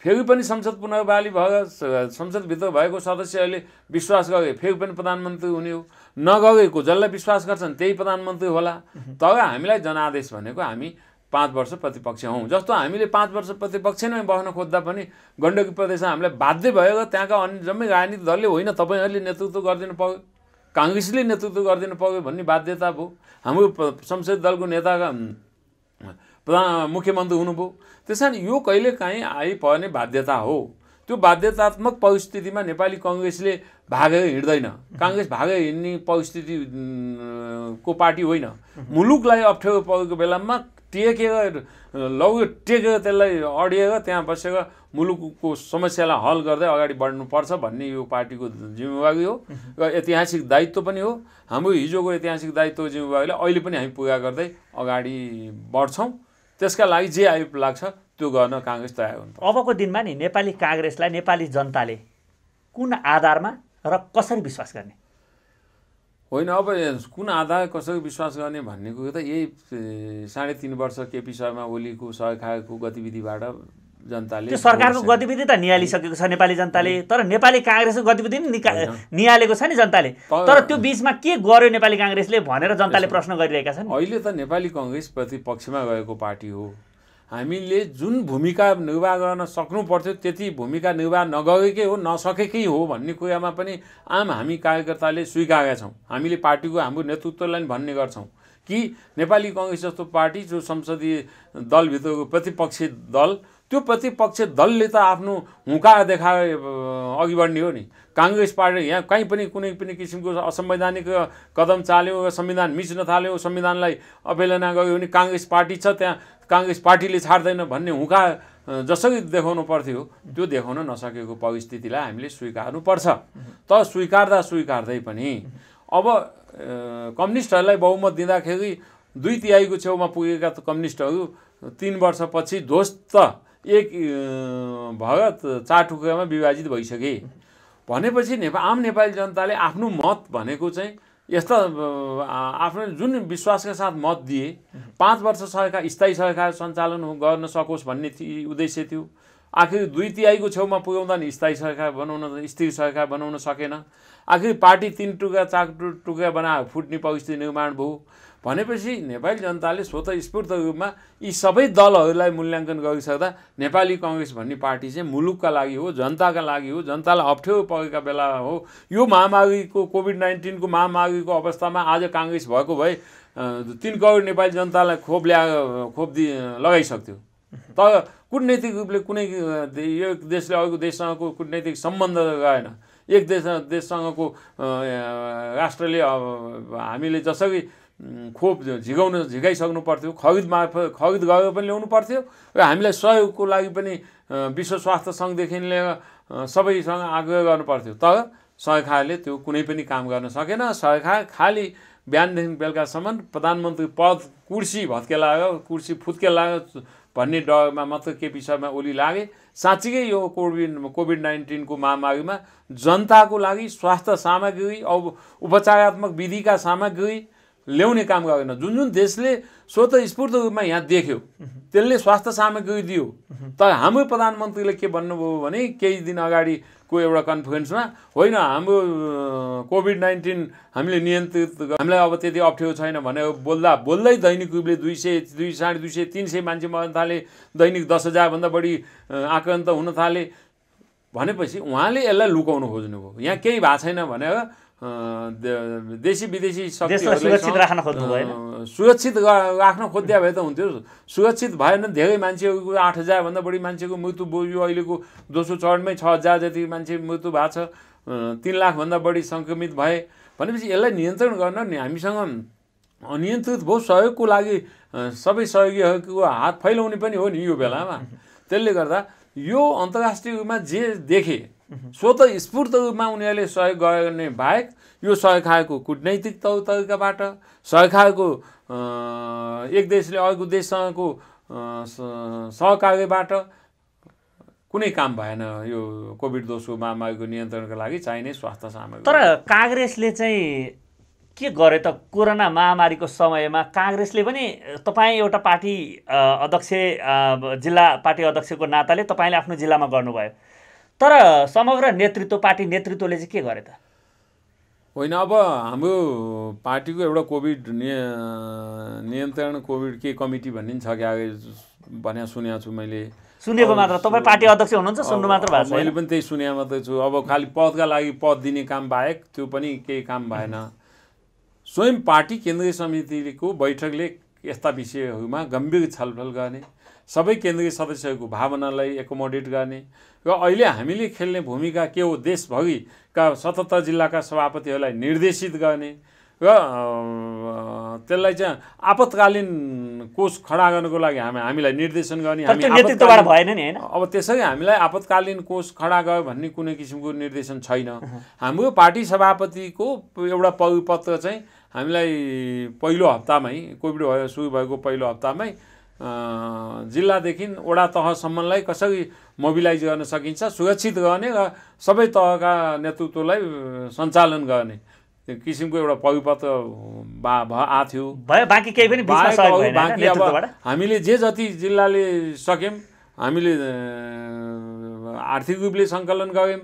फेरि पनि संसद पुनर्वाली भयो संसदभित्र भएको सदस्यहरूले विश्वास गरे फेरि पनि प्रधानमन्त्री हुने हो नगरेको जसलाई विश्वास गर्छन् त्यही प्रधानमन्त्री होला तर हामीलाई जनादेश भनेको हामी पाँच वर्ष प्रतिपक्ष हौँ जस्तो हामीले पाँच वर्ष प्रतिपक्ष नै बस्न खोज्दा पनि गण्डकी प्रदेशमा हामीलाई बाध्य भयो त्यहाँका अन्य जम्मै राजनीतिक दलले होइन तपाईँहरूले नेतृत्व गरिदिनु पऱ्यो काङ्ग्रेसले नेतृत्व गरिदिनु पऱ्यो भन्ने बाध्यता भयो हाम्रो संसदीय दलको नेता प्रधान मुख्यमन्त्री हुनुभयो त्यस कारण यो कहिलेकाहीँ आइपर्ने बाध्यता हो त्यो बाध्यतात्मक परिस्थितिमा नेपाली कङ्ग्रेसले भागेर हिँड्दैन काङ्ग्रेस भागेर हिँड्ने परिस्थिति को पार्टी होइन मुलुकलाई अप्ठ्यारो परेको बेलामा टेकेर लौ टेकेर त्यसलाई अडिएर त्यहाँ बसेर मुलुकको समस्यालाई हल गर्दै अगाडि बढ्नुपर्छ भन्ने यो पार्टीको जिम्मेवारी हो र ऐतिहासिक दायित्व पनि हो हाम्रो हिजोको ऐतिहासिक दायित्व जिम्मेवारीले अहिले पनि हामी पुगा गर्दै अगाडि बढ्छौँ त्यसका लागि जे आयोग लाग्छ त्यो गर्न काङ्ग्रेस तयार हुन्छ अबको दिनमा नि नेपाली काङ्ग्रेसलाई नेपाली जनताले कुन आधारमा र कसरी विश्वास गर्ने होइन अब कुन आधार कसरी विश्वास गर्ने भन्ने कुरो त यही साढे तिन वर्ष केपी शर्मा ओलीको सरकारको गतिविधिबाट जनताले त्यो सरकारको गतिविधि त निहालिसकेको छ नेपाली जनताले तर नेपाली काङ्ग्रेसको गतिविधि पनि निहालेको छ नि जनताले तर त्यो बिचमा के गर्यो नेपाली काङ्ग्रेसले भनेर जनताले प्रश्न गरिरहेका छन् अहिले त नेपाली कङ्ग्रेस प्रतिपक्षमा गएको पार्टी हो हामीले जुन भूमिका निर्वाह गर्न सक्नु पर्थ्यो त्यति भूमिका निर्वाह नगएकै हो नसकेकै हो भन्ने कुरामा पनि आम हामी कार्यकर्ताले स्वीकारेका छौँ हामीले पार्टीको हाम्रो नेतृत्वलाई भन्ने गर्छौँ कि नेपाली कङ्ग्रेस जस्तो पार्टी जो संसदीय दलभित्रको प्रतिपक्षी दल त्यो प्रतिपक्ष दलले त आफ्नो हुँका देखाए अघि बढ्ने हो नि काङ्ग्रेस पार्टी यहाँ कहीँ पनि कुनै पनि किसिमको असंवैधानिक कदम चाल्यो संविधान मिच्न थाल्यो संविधानलाई अवहेलना गयो भने काङ्ग्रेस पार्टी छ त्यहाँ काङ्ग्रेस पार्टीले छाड्दैन भन्ने हुँका जसरी देखाउनु पर्थ्यो त्यो देखाउन नसकेको परिस्थितिलाई हामीले स्वीकार्नुपर्छ तर स्वीकार्दा स्वीकार्दै पनि अब कम्युनिस्टहरूलाई बहुमत दिँदाखेरि दुई तिहाईको छेउमा पुगेका कम्युनिस्टहरू तिन वर्षपछि ध्वस्त एक भगत टुक्रामा विभाजित भइसके भनेपछि नेपाल आम नेपाली जनताले आफ्नो मत भनेको चाहिँ यस्ता आफ्नो जुन विश्वासका साथ मत दिए पाँच वर्ष सरकार स्थायी सरकार सञ्चालन गर्न सकोस् भन्ने उद्देश्य थियो आखिर दुई तिहाईको छेउमा पुगाउँदा नि स्थायी सरकार बनाउन स्थिर सरकार बनाउन सकेन आखिर पार्टी तिन टुक्रा चार टुक्रा बनाएर फुट्ने परिस्थिति निर्माण भयो भनेपछि नेपाली जनताले स्वतस्फूर्त रूपमा यी सबै दलहरूलाई मूल्याङ्कन गरिसक्दा नेपाली कङ्ग्रेस भन्ने पार्टी चाहिँ मुलुकका लागि हो जनताका लागि हो जनतालाई अप्ठ्यारो परेका बेला हो यो महामारीको कोभिड नाइन्टिनको महामारीको अवस्थामा आज काङ्ग्रेस भएको भए तिन करोड नेपाली जनतालाई खोप ल्याएर खोप दि लगाइसक्थ्यो तर कुटनैतिक रूपले कुनै यो देशले अर्को देशसँगको कुटनैतिक सम्बन्ध गएन एक देश देशसँगको राष्ट्रले हामीले जसरी खोप झिगाउन झिगाइसक्नु पर्थ्यो खगित मार्फत खगित गएर पनि ल्याउनु पर्थ्यो र हामीलाई सहयोगको लागि पनि विश्व स्वास्थ्य सङ्घदेखि लिएर सबैसँग आग्रह गर्नुपर्थ्यो तर सरकारले त्यो कुनै पनि काम गर्न सकेन सरकार खालि बिहानदेखि बेलुकासम्म प्रधानमन्त्री पद कुर्सी भत्केलायो कुर्सी फुत्केलायो भन्ने डरमा मात्र केपी शर्मा ओली लागे साँच्चीकै यो कोभिड कोभिड नाइन्टिनको महामारीमा जनताको लागि स्वास्थ्य सामग्री औ उपचारात्मक विधिका सामग्री ल्याउने काम गरेन जुन जुन देशले स्वतः स्फूर्त रूपमा यहाँ देख्यो त्यसले स्वास्थ्य सामग्री दियो तर हाम्रो प्रधानमन्त्रीले के भन्नुभयो भने केही दिन अगाडिको एउटा कन्फरेन्समा होइन हाम्रो कोभिड नाइन्टिन हामीले नियन्त्रित हामीलाई अब त्यति अप्ठ्यारो छैन भनेर बोल्दा बोल्दै दैनिक रूपले दुई सय दुई साढे दुई सय तिन सय मान्छे मर्न थाले दैनिक दस हजारभन्दा बढी आक्रान्त हुन थाले भनेपछि उहाँले यसलाई लुकाउनु खोज्नुभयो यहाँ केही भएको छैन भनेर देशी विदेशी सुरक्षित राख्न खोज्नु भएन सुरक्षित राख्न खोज्दा भए त हुन्थ्यो सुरक्षित भएन धेरै मान्छेको आठ हजारभन्दा बढी मान्छेको मृत्यु यो अहिलेको दोस्रो चरणमै छ हजार जति मान्छे मृत्यु भएको छ तिन लाखभन्दा बढी सङ्क्रमित भए भनेपछि यसलाई नियन्त्रण गर्न नि हामीसँग अनियन्त्रित भयो सहयोगको लागि सबै सहयोगीहरूको हात फैलाउने पनि हो नि यो बेलामा त्यसले गर्दा यो अन्तर्राष्ट्रिय रूपमा जे देखेँ Mhm. स्वत स्फूर्त रूपमा उनीहरूले सहयोग गर्ने बाहेक यो सहयोग खाएको कुटनैतिक तौर तरिकाबाट सहयोग खाएको एक देशले अर्को देशसँगको सहकार्यबाट कुनै काम भएन यो कोभिड दोस्रो महामारीको नियन्त्रणको लागि चाहिने स्वास्थ्य सामग्री तर काङ्ग्रेसले चाहिँ के गरे त कोरोना महामारीको समयमा काङ्ग्रेसले पनि तपाईँ एउटा पार्टी अध्यक्ष जिल्ला पार्टी अध्यक्षको नाताले तपाईँले आफ्नो जिल्लामा गर्नुभयो तर समग्र नेतृत्व पार्टी नेतृत्वले चाहिँ के गरे त होइन अब हाम्रो पार्टीको एउटा कोभिड नियन्त्रण कोभिड के कमिटी भन्ने छ क्या भने सुनेको छु मैले सुनेको मात्र तपाईँ पार्टी अध्यक्ष हुनुहुन्छ सुन्नु मात्र भएको छ मैले पनि त्यही सुने मात्रै छु अब खालि पदका लागि पद दिने काम बाहेक त्यो पनि केही काम भएन <laughs> स्वयं पार्टी केन्द्रीय समितिको बैठकले यस्ता विषयहरूमा गम्भीर छलफल गर्ने सबै केन्द्रीय सदस्यहरूको भावनालाई एकोमोडेट गर्ने र अहिले हामीले खेल्ने भूमिका के हो देशभरिका सतहत्तर जिल्लाका सभापतिहरूलाई निर्देशित गर्ने र त्यसलाई चाहिँ आपतकालीन कोष खडा गर्नको लागि हामी हामीलाई निर्देशन गर्ने हामी भएन नि होइन अब त्यसरी हामीलाई आपतकालीन कोष खडा गर भन्ने कुनै किसिमको निर्देशन छैन हाम्रो पार्टी सभापतिको एउटा परिपत्र चाहिँ हामीलाई पहिलो हप्तामै कोभिड सुरु भएको पहिलो हप्तामै जिल्लादेखि वडा तहसम्मलाई कसरी मोबिलाइज गर्न सकिन्छ सुरक्षित गर्ने र सबै तहका नेतृत्वलाई सञ्चालन गर्ने किसिमको एउटा परिपत्र बा भयो थियो बाँकी केही पनि बाँकी अब हामीले जे जति जिल्लाले सक्यौँ हामीले आर्थिक रूपले सङ्कलन गऱ्यौँ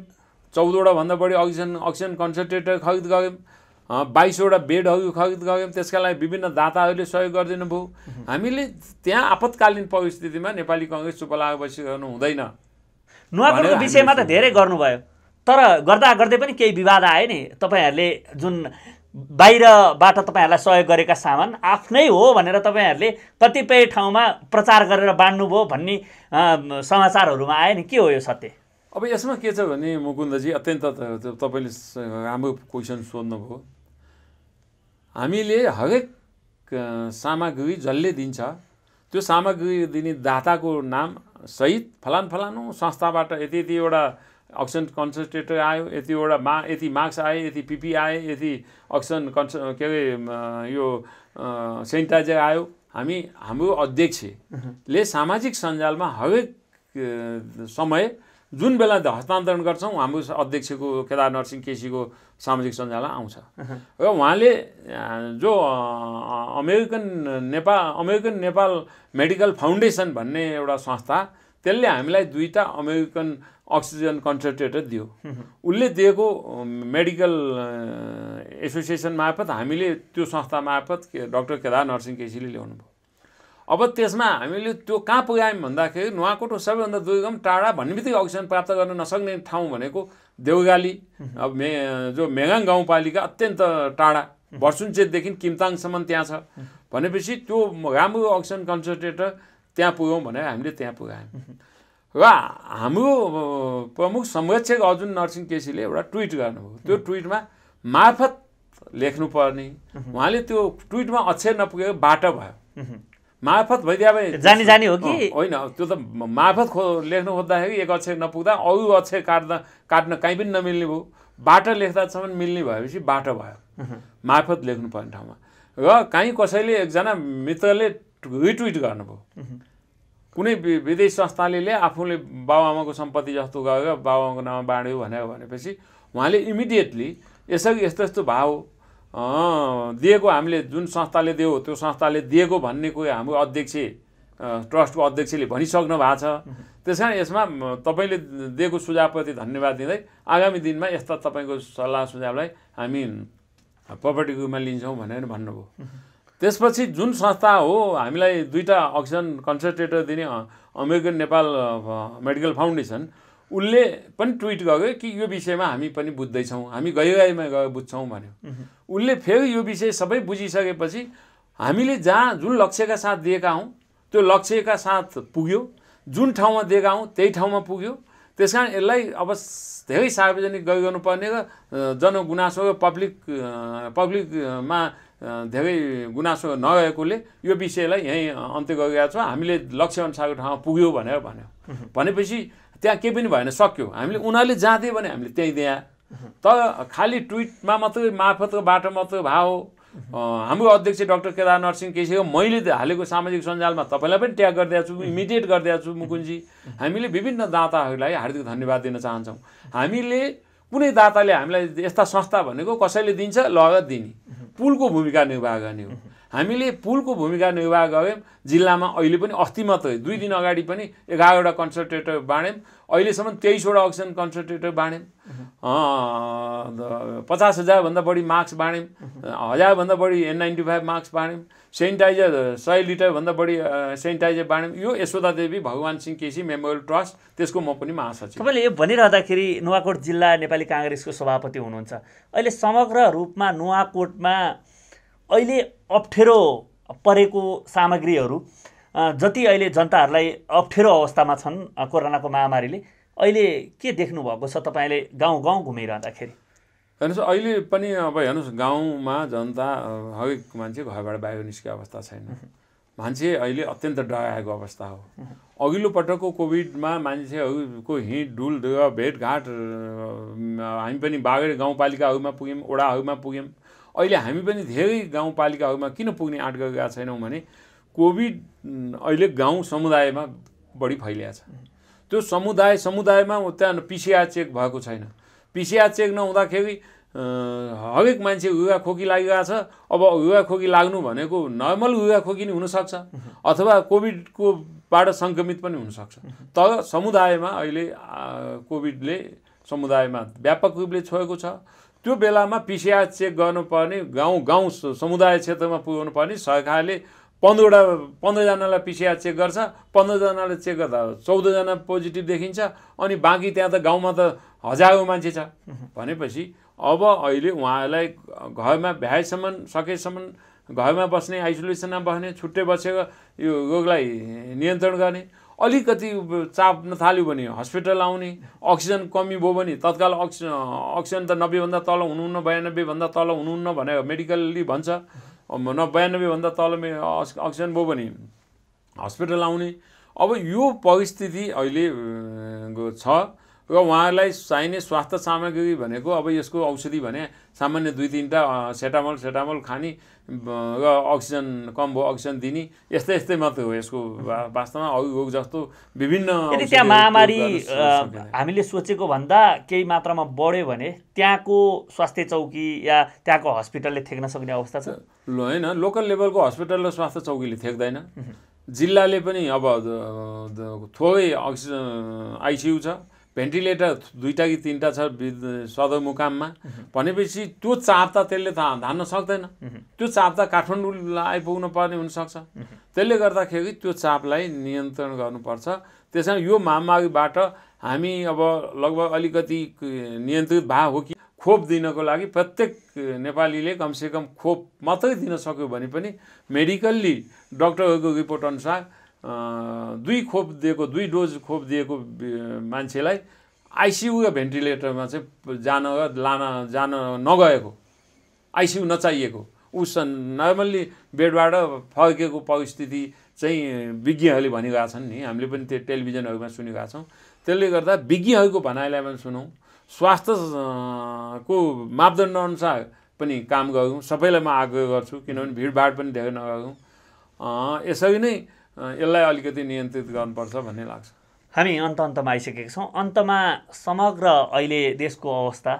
चौधवटा भन्दा बढी अक्सिजन अक्सिजन कन्सन्ट्रेटर खरिद गऱ्यौँ बाइसवटा बेडहरू खरिद गऱ्यौँ त्यसका लागि विभिन्न दाताहरूले सहयोग गरिदिनु भयो हामीले त्यहाँ आपतकालीन परिस्थितिमा नेपाली कङ्ग्रेस चुप लागेर बसिरहनु हुँदैन नुवाकोटको विषयमा त धेरै गर्नुभयो तर गर्दा गर्दै पनि केही विवाद आयो नि तपाईँहरूले जुन बाहिरबाट तपाईँहरूलाई सहयोग गरेका सामान आफ्नै हो भनेर तपाईँहरूले कतिपय ठाउँमा प्रचार गरेर बाँड्नुभयो भन्ने समाचारहरूमा आयो नि के हो यो सत्य अब यसमा के छ भने मुकुन्दजी अत्यन्त तपाईँले राम्रो क्वेसन सोध्नुभयो हामीले हरेक सामग्री जसले दिन्छ त्यो सामग्री दिने दाताको नाम सहित फलान फलानु संस्थाबाट यति यतिवटा अक्सिजन कन्सन्ट्रेटर आयो यतिवटा मा यति मार्क्स आए यति पिपी आए यति अक्सिजन कन्स के अरे यो सेनिटाइजर आयो हामी हाम्रो अध्यक्षले सामाजिक सञ्जालमा हरेक समय जुन बेला हस्तान्तरण गर्छौँ हाम्रो अध्यक्षको केदार नरसिंह केसीको सामाजिक सञ्जाल आउँछ र उहाँले जो American Nepal American Nepal medical foundation भन्ने एउटा संस्था त्यसले हामीलाई दुईवटा अमेरिकन अक्सिजन कन्सन्ट्रेटर दियो उसले दिएको मेडिकल एसोसिएसन मार्फत हामीले त्यो संस्था मार्फत डक्टर केदार नरसिंह केसीले ल्याउनु भयो अब त्यसमा हामीले त्यो कहाँ पुग्यायौँ भन्दाखेरि नुवाकोटको सबैभन्दा दुर्गम टाढा भन्ने बित्तिकै अक्सिजन प्राप्त गर्न नसक्ने ठाउँ भनेको देउगाली अब मे जो मेगाङ गाउँपालिका अत्यन्त टाढा भर्सुन्चेतदेखि किम्ताङसम्म त्यहाँ छ भनेपछि त्यो राम्रो अक्सिजन कन्सन्ट्रेटर त्यहाँ पुग्यौँ भनेर हामीले त्यहाँ पुगायौँ र हाम्रो प्रमुख संरक्षक अर्जुन नरसिंह केसीले एउटा ट्विट गर्नुभयो त्यो ट्विटमा मार्फत लेख्नुपर्ने उहाँले त्यो ट्विटमा अक्षर नपुगेको बाटो भयो मार्फत भइदिए भने जानी जानी हो कि होइन त्यो त मार्फत खो लेख्नु खोज्दाखेरि एक अक्षर नपुग्दा अरू अक्षर काट्दा काट्न काहीँ पनि नमिल्ने भयो बाटो लेख्दासम्म मिल्ने भएपछि बाटो भयो मार्फत पर्ने ठाउँमा र काहीँ कसैले एकजना मित्रले रिट्विट गर्नुभयो कुनै विदेश संस्थाले आफूले बाबुआमाको सम्पत्ति जस्तो गरेर बाबुआमाको नाममा बाँड्यो भनेर भनेपछि उहाँले इमिडिएटली यसरी यस्तो यस्तो भाव दिएको हामीले जुन संस्थाले दियो त्यो संस्थाले दिएको भन्ने कोही हाम्रो अध्यक्ष ट्रस्टको अध्यक्षले भनिसक्नु भएको छ त्यस कारण यसमा तपाईँले दिएको सुझावप्रति धन्यवाद दिँदै आगामी दिनमा यस्ता तपाईँको सल्लाह सुझावलाई हामी ग्रुपमा लिन्छौँ भनेर भन्नुभयो त्यसपछि जुन संस्था हो हामीलाई दुईवटा अक्सिजन कन्सन्ट्रेटर दिने अमेरिकन नेपाल मेडिकल फाउन्डेसन उसले पनि ट्विट गर्यो कि यो विषयमा हामी पनि बुझ्दैछौँ हामी गइरहेमा गएर बुझ्छौँ भन्यो उसले फेरि यो विषय सबै बुझिसकेपछि हामीले जहाँ जुन लक्ष्यका साथ दिएका हौँ त्यो लक्ष्यका साथ पुग्यो जुन ठाउँमा दिएका हौँ त्यही ठाउँमा पुग्यो त्यस कारण यसलाई अब धेरै सार्वजनिक गरिरहनुपर्ने र जनगुनासो र पब्लिक पब्लिकमा धेरै गुनासो नरहेकोले यो विषयलाई यहीँ अन्त्य गरिरहेको छ हामीले लक्ष्यअनुसारको ठाउँमा पुग्यो भनेर भन्यो भनेपछि त्यहाँ केही पनि भएन सक्यो हामीले उनीहरूले जहाँ दियो भने हामीले त्यहीँ दिएँ तर खालि ट्विटमा मात्रै मार्फतको बाटो मात्रै भाव हाम्रो अध्यक्ष डाक्टर केदार नरसिंह केसीको मैले हालेको सामाजिक सञ्जालमा तपाईँलाई पनि ट्याग गरिदिएको छु इमिडिएट गरिदिएको छु मुकुन्जी हामीले विभिन्न दाताहरूलाई हार्दिक धन्यवाद दिन चाहन्छौँ हामीले कुनै दाताले हामीलाई यस्ता संस्था भनेको कसैले दिन्छ लगत दिने पुलको भूमिका निर्वाह गर्ने हो हामीले पुलको भूमिका निर्वाह गऱ्यौँ जिल्लामा अहिले पनि अस्ति मात्रै दुई दिन अगाडि पनि एघारवटा कन्सन्ट्रेटर बाँड्यौँ अहिलेसम्म तेइसवटा अक्सिजन कन्सन्ट्रेटर बाँड्यौँ पचास हजारभन्दा बढी मास्क बाँड्यौँ हजारभन्दा बढी एन नाइन्टी फाइभ मास्क बाँड्यौँ सेनिटाइजर सय लिटरभन्दा बढी सेनिटाइजर बाँड्यौँ यो यशोदा देवी भगवान् सिंह केसी मेमोरियल ट्रस्ट त्यसको म पनि महासचिव तपाईँले यो भनिरहँदाखेरि नुवाकोट जिल्ला नेपाली काङ्ग्रेसको सभापति हुनुहुन्छ अहिले समग्र रूपमा नुवाकोटमा अहिले अप्ठ्यारो परेको सामग्रीहरू जति अहिले जनताहरूलाई अप्ठ्यारो अवस्थामा छन् कोरोनाको महामारीले अहिले के देख्नु भएको छ तपाईँले गाउँ गाउँ घुमिरहँदाखेरि हेर्नुहोस् अहिले पनि अब हेर्नुहोस् गाउँमा जनता हरेक मान्छे घरबाट बाहिर निस्केको अवस्था छैन मान्छे अहिले अत्यन्त डराएको अवस्था हो अघिल्लो पटकको कोभिडमा मान्छेहरूको हिँड र भेटघाट हामी पनि बागेर गाउँपालिकाहरूमा पुग्यौँ ओडाहरूमा पुग्यौँ अहिले हामी पनि धेरै गाउँपालिकाहरूमा किन पुग्ने आँट गरेका छैनौँ भने कोभिड अहिले गाउँ समुदायमा बढी फैलिएको छ त्यो समुदाय समुदायमा त्यहाँ पिसिआर चेक भएको छैन पिसिआर चेक नहुँदाखेरि हरेक मान्छे रुगा खोकी छ अब रुगा खोकी लाग्नु भनेको नर्मल रुगा खोकी नै हुनसक्छ अथवा कोभिडको कोभिडकोबाट सङ्क्रमित पनि हुनसक्छ तर समुदायमा अहिले कोभिडले समुदायमा व्यापक रूपले छोएको छ त्यो बेलामा पिसिआर चेक गर्नुपर्ने गाउँ गाउँ समुदाय क्षेत्रमा पर्ने सरकारले पन्ध्रवटा पन्ध्रजनालाई पिसिआर चेक गर्छ पन्ध्रजनालाई चेक गर्दा चौधजना पोजिटिभ देखिन्छ अनि बाँकी त्यहाँ त गाउँमा त हजारौँ मान्छे छ भनेपछि अब अहिले उहाँहरूलाई घरमा भ्याएसम्म सकेसम्म घरमा बस्ने आइसोलेसनमा बस्ने छुट्टै बसेको यो रोगलाई नियन्त्रण गर्ने अलिकति चाप नथाल्यो भने हस्पिटल आउने अक्सिजन कमी भयो भने तत्काल अक्सि अक्सिजन त नब्बेभन्दा तल हुनुहुन्न बयानब्बेभन्दा तल हुनुहुन्न भनेर मेडिकल्ली भन्छ न बयानब्बेभन्दा तल मे अक्सिजन भयो भने हस्पिटल आउने अब यो परिस्थिति अहिले छ र उहाँलाई चाहिने स्वास्थ्य सामग्री भनेको अब यसको औषधि भने सामान्य दुई तिनवटा सेटामोल सेटामोल खाने र अक्सिजन कम भयो अक्सिजन दिने यस्तै यस्तै मात्रै हो यसको वास्तवमा अरू रोग जस्तो विभिन्न त्यहाँ महामारी हामीले सोचेको भन्दा केही मात्रामा बढ्यो भने त्यहाँको स्वास्थ्य चौकी या त्यहाँको हस्पिटलले थ्याक्न सक्ने अवस्था छ होइन लोकल लेभलको हस्पिटल र स्वास्थ्य चौकीले थेक्दैन जिल्लाले पनि अब थोरै अक्सिजन आइसियु छ भेन्टिलेटर दुईवटा कि तिनवटा छ सदरमुकाममा भनेपछि त्यो चाप त त्यसले त धान्न सक्दैन त्यो चाप त काठमाडौँलाई आइपुग्नु पर्ने हुनसक्छ त्यसले गर्दाखेरि त्यो चापलाई नियन्त्रण गर्नुपर्छ त्यस कारण यो महामारीबाट हामी अब लगभग अलिकति नियन्त्रित भए हो कि खोप दिनको लागि प्रत्येक नेपालीले कमसेकम खोप मात्रै दिन सक्यो भने पनि मेडिकल्ली डक्टरहरूको रिपोर्ट अनुसार दुई खोप दिएको दुई डोज खोप दिएको मान्छेलाई आइसियु र भेन्टिलेटरमा चाहिँ जान लान जान नगएको आइसियु नचाहिएको उस नर्मल्ली बेडबाट फर्केको परिस्थिति चाहिँ विज्ञहरूले भनिरहेका छन् नि हामीले पनि त्यो टेलिभिजनहरूमा सुनेका छौँ त्यसले गर्दा विज्ञहरूको भनाइलाई पनि सुनौँ स्वास्थ्य को मापदण्ड अनुसार पनि काम गरौँ सबैलाई म आग्रह गर्छु किनभने भिडभाड पनि धेरै नगरौँ यसरी नै यसलाई अलिकति नियन्त्रित गर्नुपर्छ भन्ने लाग्छ हामी अन्त अन्तमा आइसकेका छौँ अन्तमा समग्र अहिले देशको अवस्था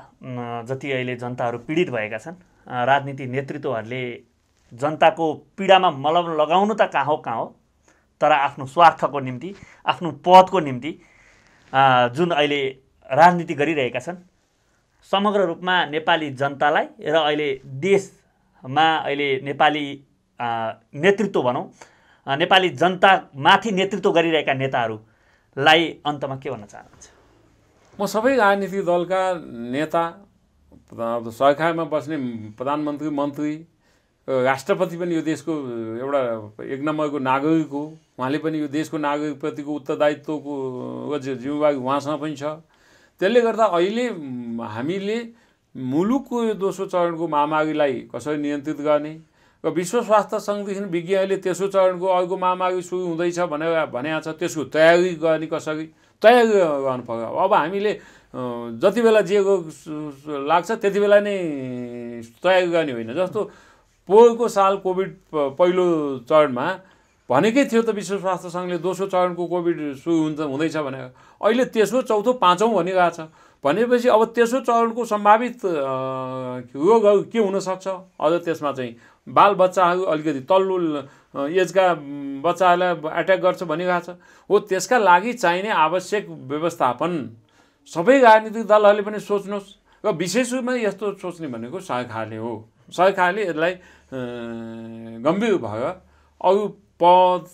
जति अहिले जनताहरू पीडित भएका छन् राजनीति नेतृत्वहरूले जनताको पीडामा मलम लगाउनु त कहाँ हो कहाँ हो तर आफ्नो स्वार्थको निम्ति आफ्नो पदको निम्ति जुन अहिले राजनीति गरिरहेका छन् समग्र रूपमा नेपाली जनतालाई र अहिले देशमा अहिले नेपाली नेतृत्व भनौँ नेपाली जनतामाथि नेतृत्व गरिरहेका नेताहरूलाई अन्तमा के भन्न चाहनुहुन्छ म सबै राजनीतिक दलका नेता सरकारमा बस्ने प्रधानमन्त्री मन्त्री राष्ट्रपति पनि यो देशको एउटा एक नम्बरको नागरिक हो उहाँले पनि यो देशको नागरिकप्रतिको उत्तरदायित्वको जिम्मेवारी उहाँसँग पनि छ त्यसले गर्दा अहिले हामीले मुलुकको यो दोस्रो चरणको महामारीलाई कसरी नियन्त्रित गर्ने र विश्व स्वास्थ्य सङ्घदेखि विज्ञहरूले तेस्रो चरणको अर्को महामारी सुरु हुँदैछ भनेर भने छ त्यसको तयारी गर्ने कसरी तयारी गर्नु पर्यो अब हामीले जति बेला जे लाग्छ त्यति बेला नै तयारी गर्ने होइन जस्तो पोहोरको साल कोभिड पहिलो चरणमा भनेकै थियो त विश्व स्वास्थ्य सङ्घले दोस्रो चरणको कोभिड सुरु हुन्छ हुँदैछ भनेर अहिले तेस्रो चौथो पाँचौँ भनिरहेछ भनेपछि अब त्यसो चरणको सम्भावित रोगहरू के हुनसक्छ अझ त्यसमा चाहिँ बालबच्चाहरू अलिकति तल्लो एजका बच्चाहरूलाई एट्याक गर्छ भनिरहेको छ हो त्यसका लागि चाहिने आवश्यक व्यवस्थापन सबै राजनीतिक दलहरूले पनि सोच्नुहोस् र विशेष रूपमा यस्तो सोच्ने भनेको सरकारले हो सरकारले यसलाई गम्भीर भएर अरू पद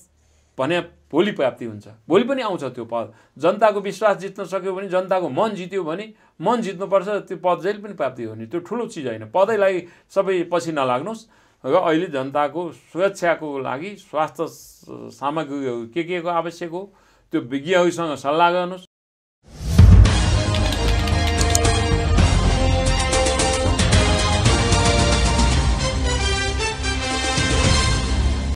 भने भोलि प्राप्ति हुन्छ भोलि पनि आउँछ त्यो पद जनताको विश्वास जित्न सक्यो भने जनताको मन जित्यो भने मन जित्नुपर्छ त्यो पद जहिले पनि प्राप्ति हो हुने त्यो ठुलो चिज होइन पदै लागि सबै पछि नलाग्नुहोस् र अहिले जनताको सुरक्षाको लागि स्वास्थ्य सामग्रीहरू के के आवश्यक हो त्यो विज्ञहरूसँग सल्लाह गर्नुहोस्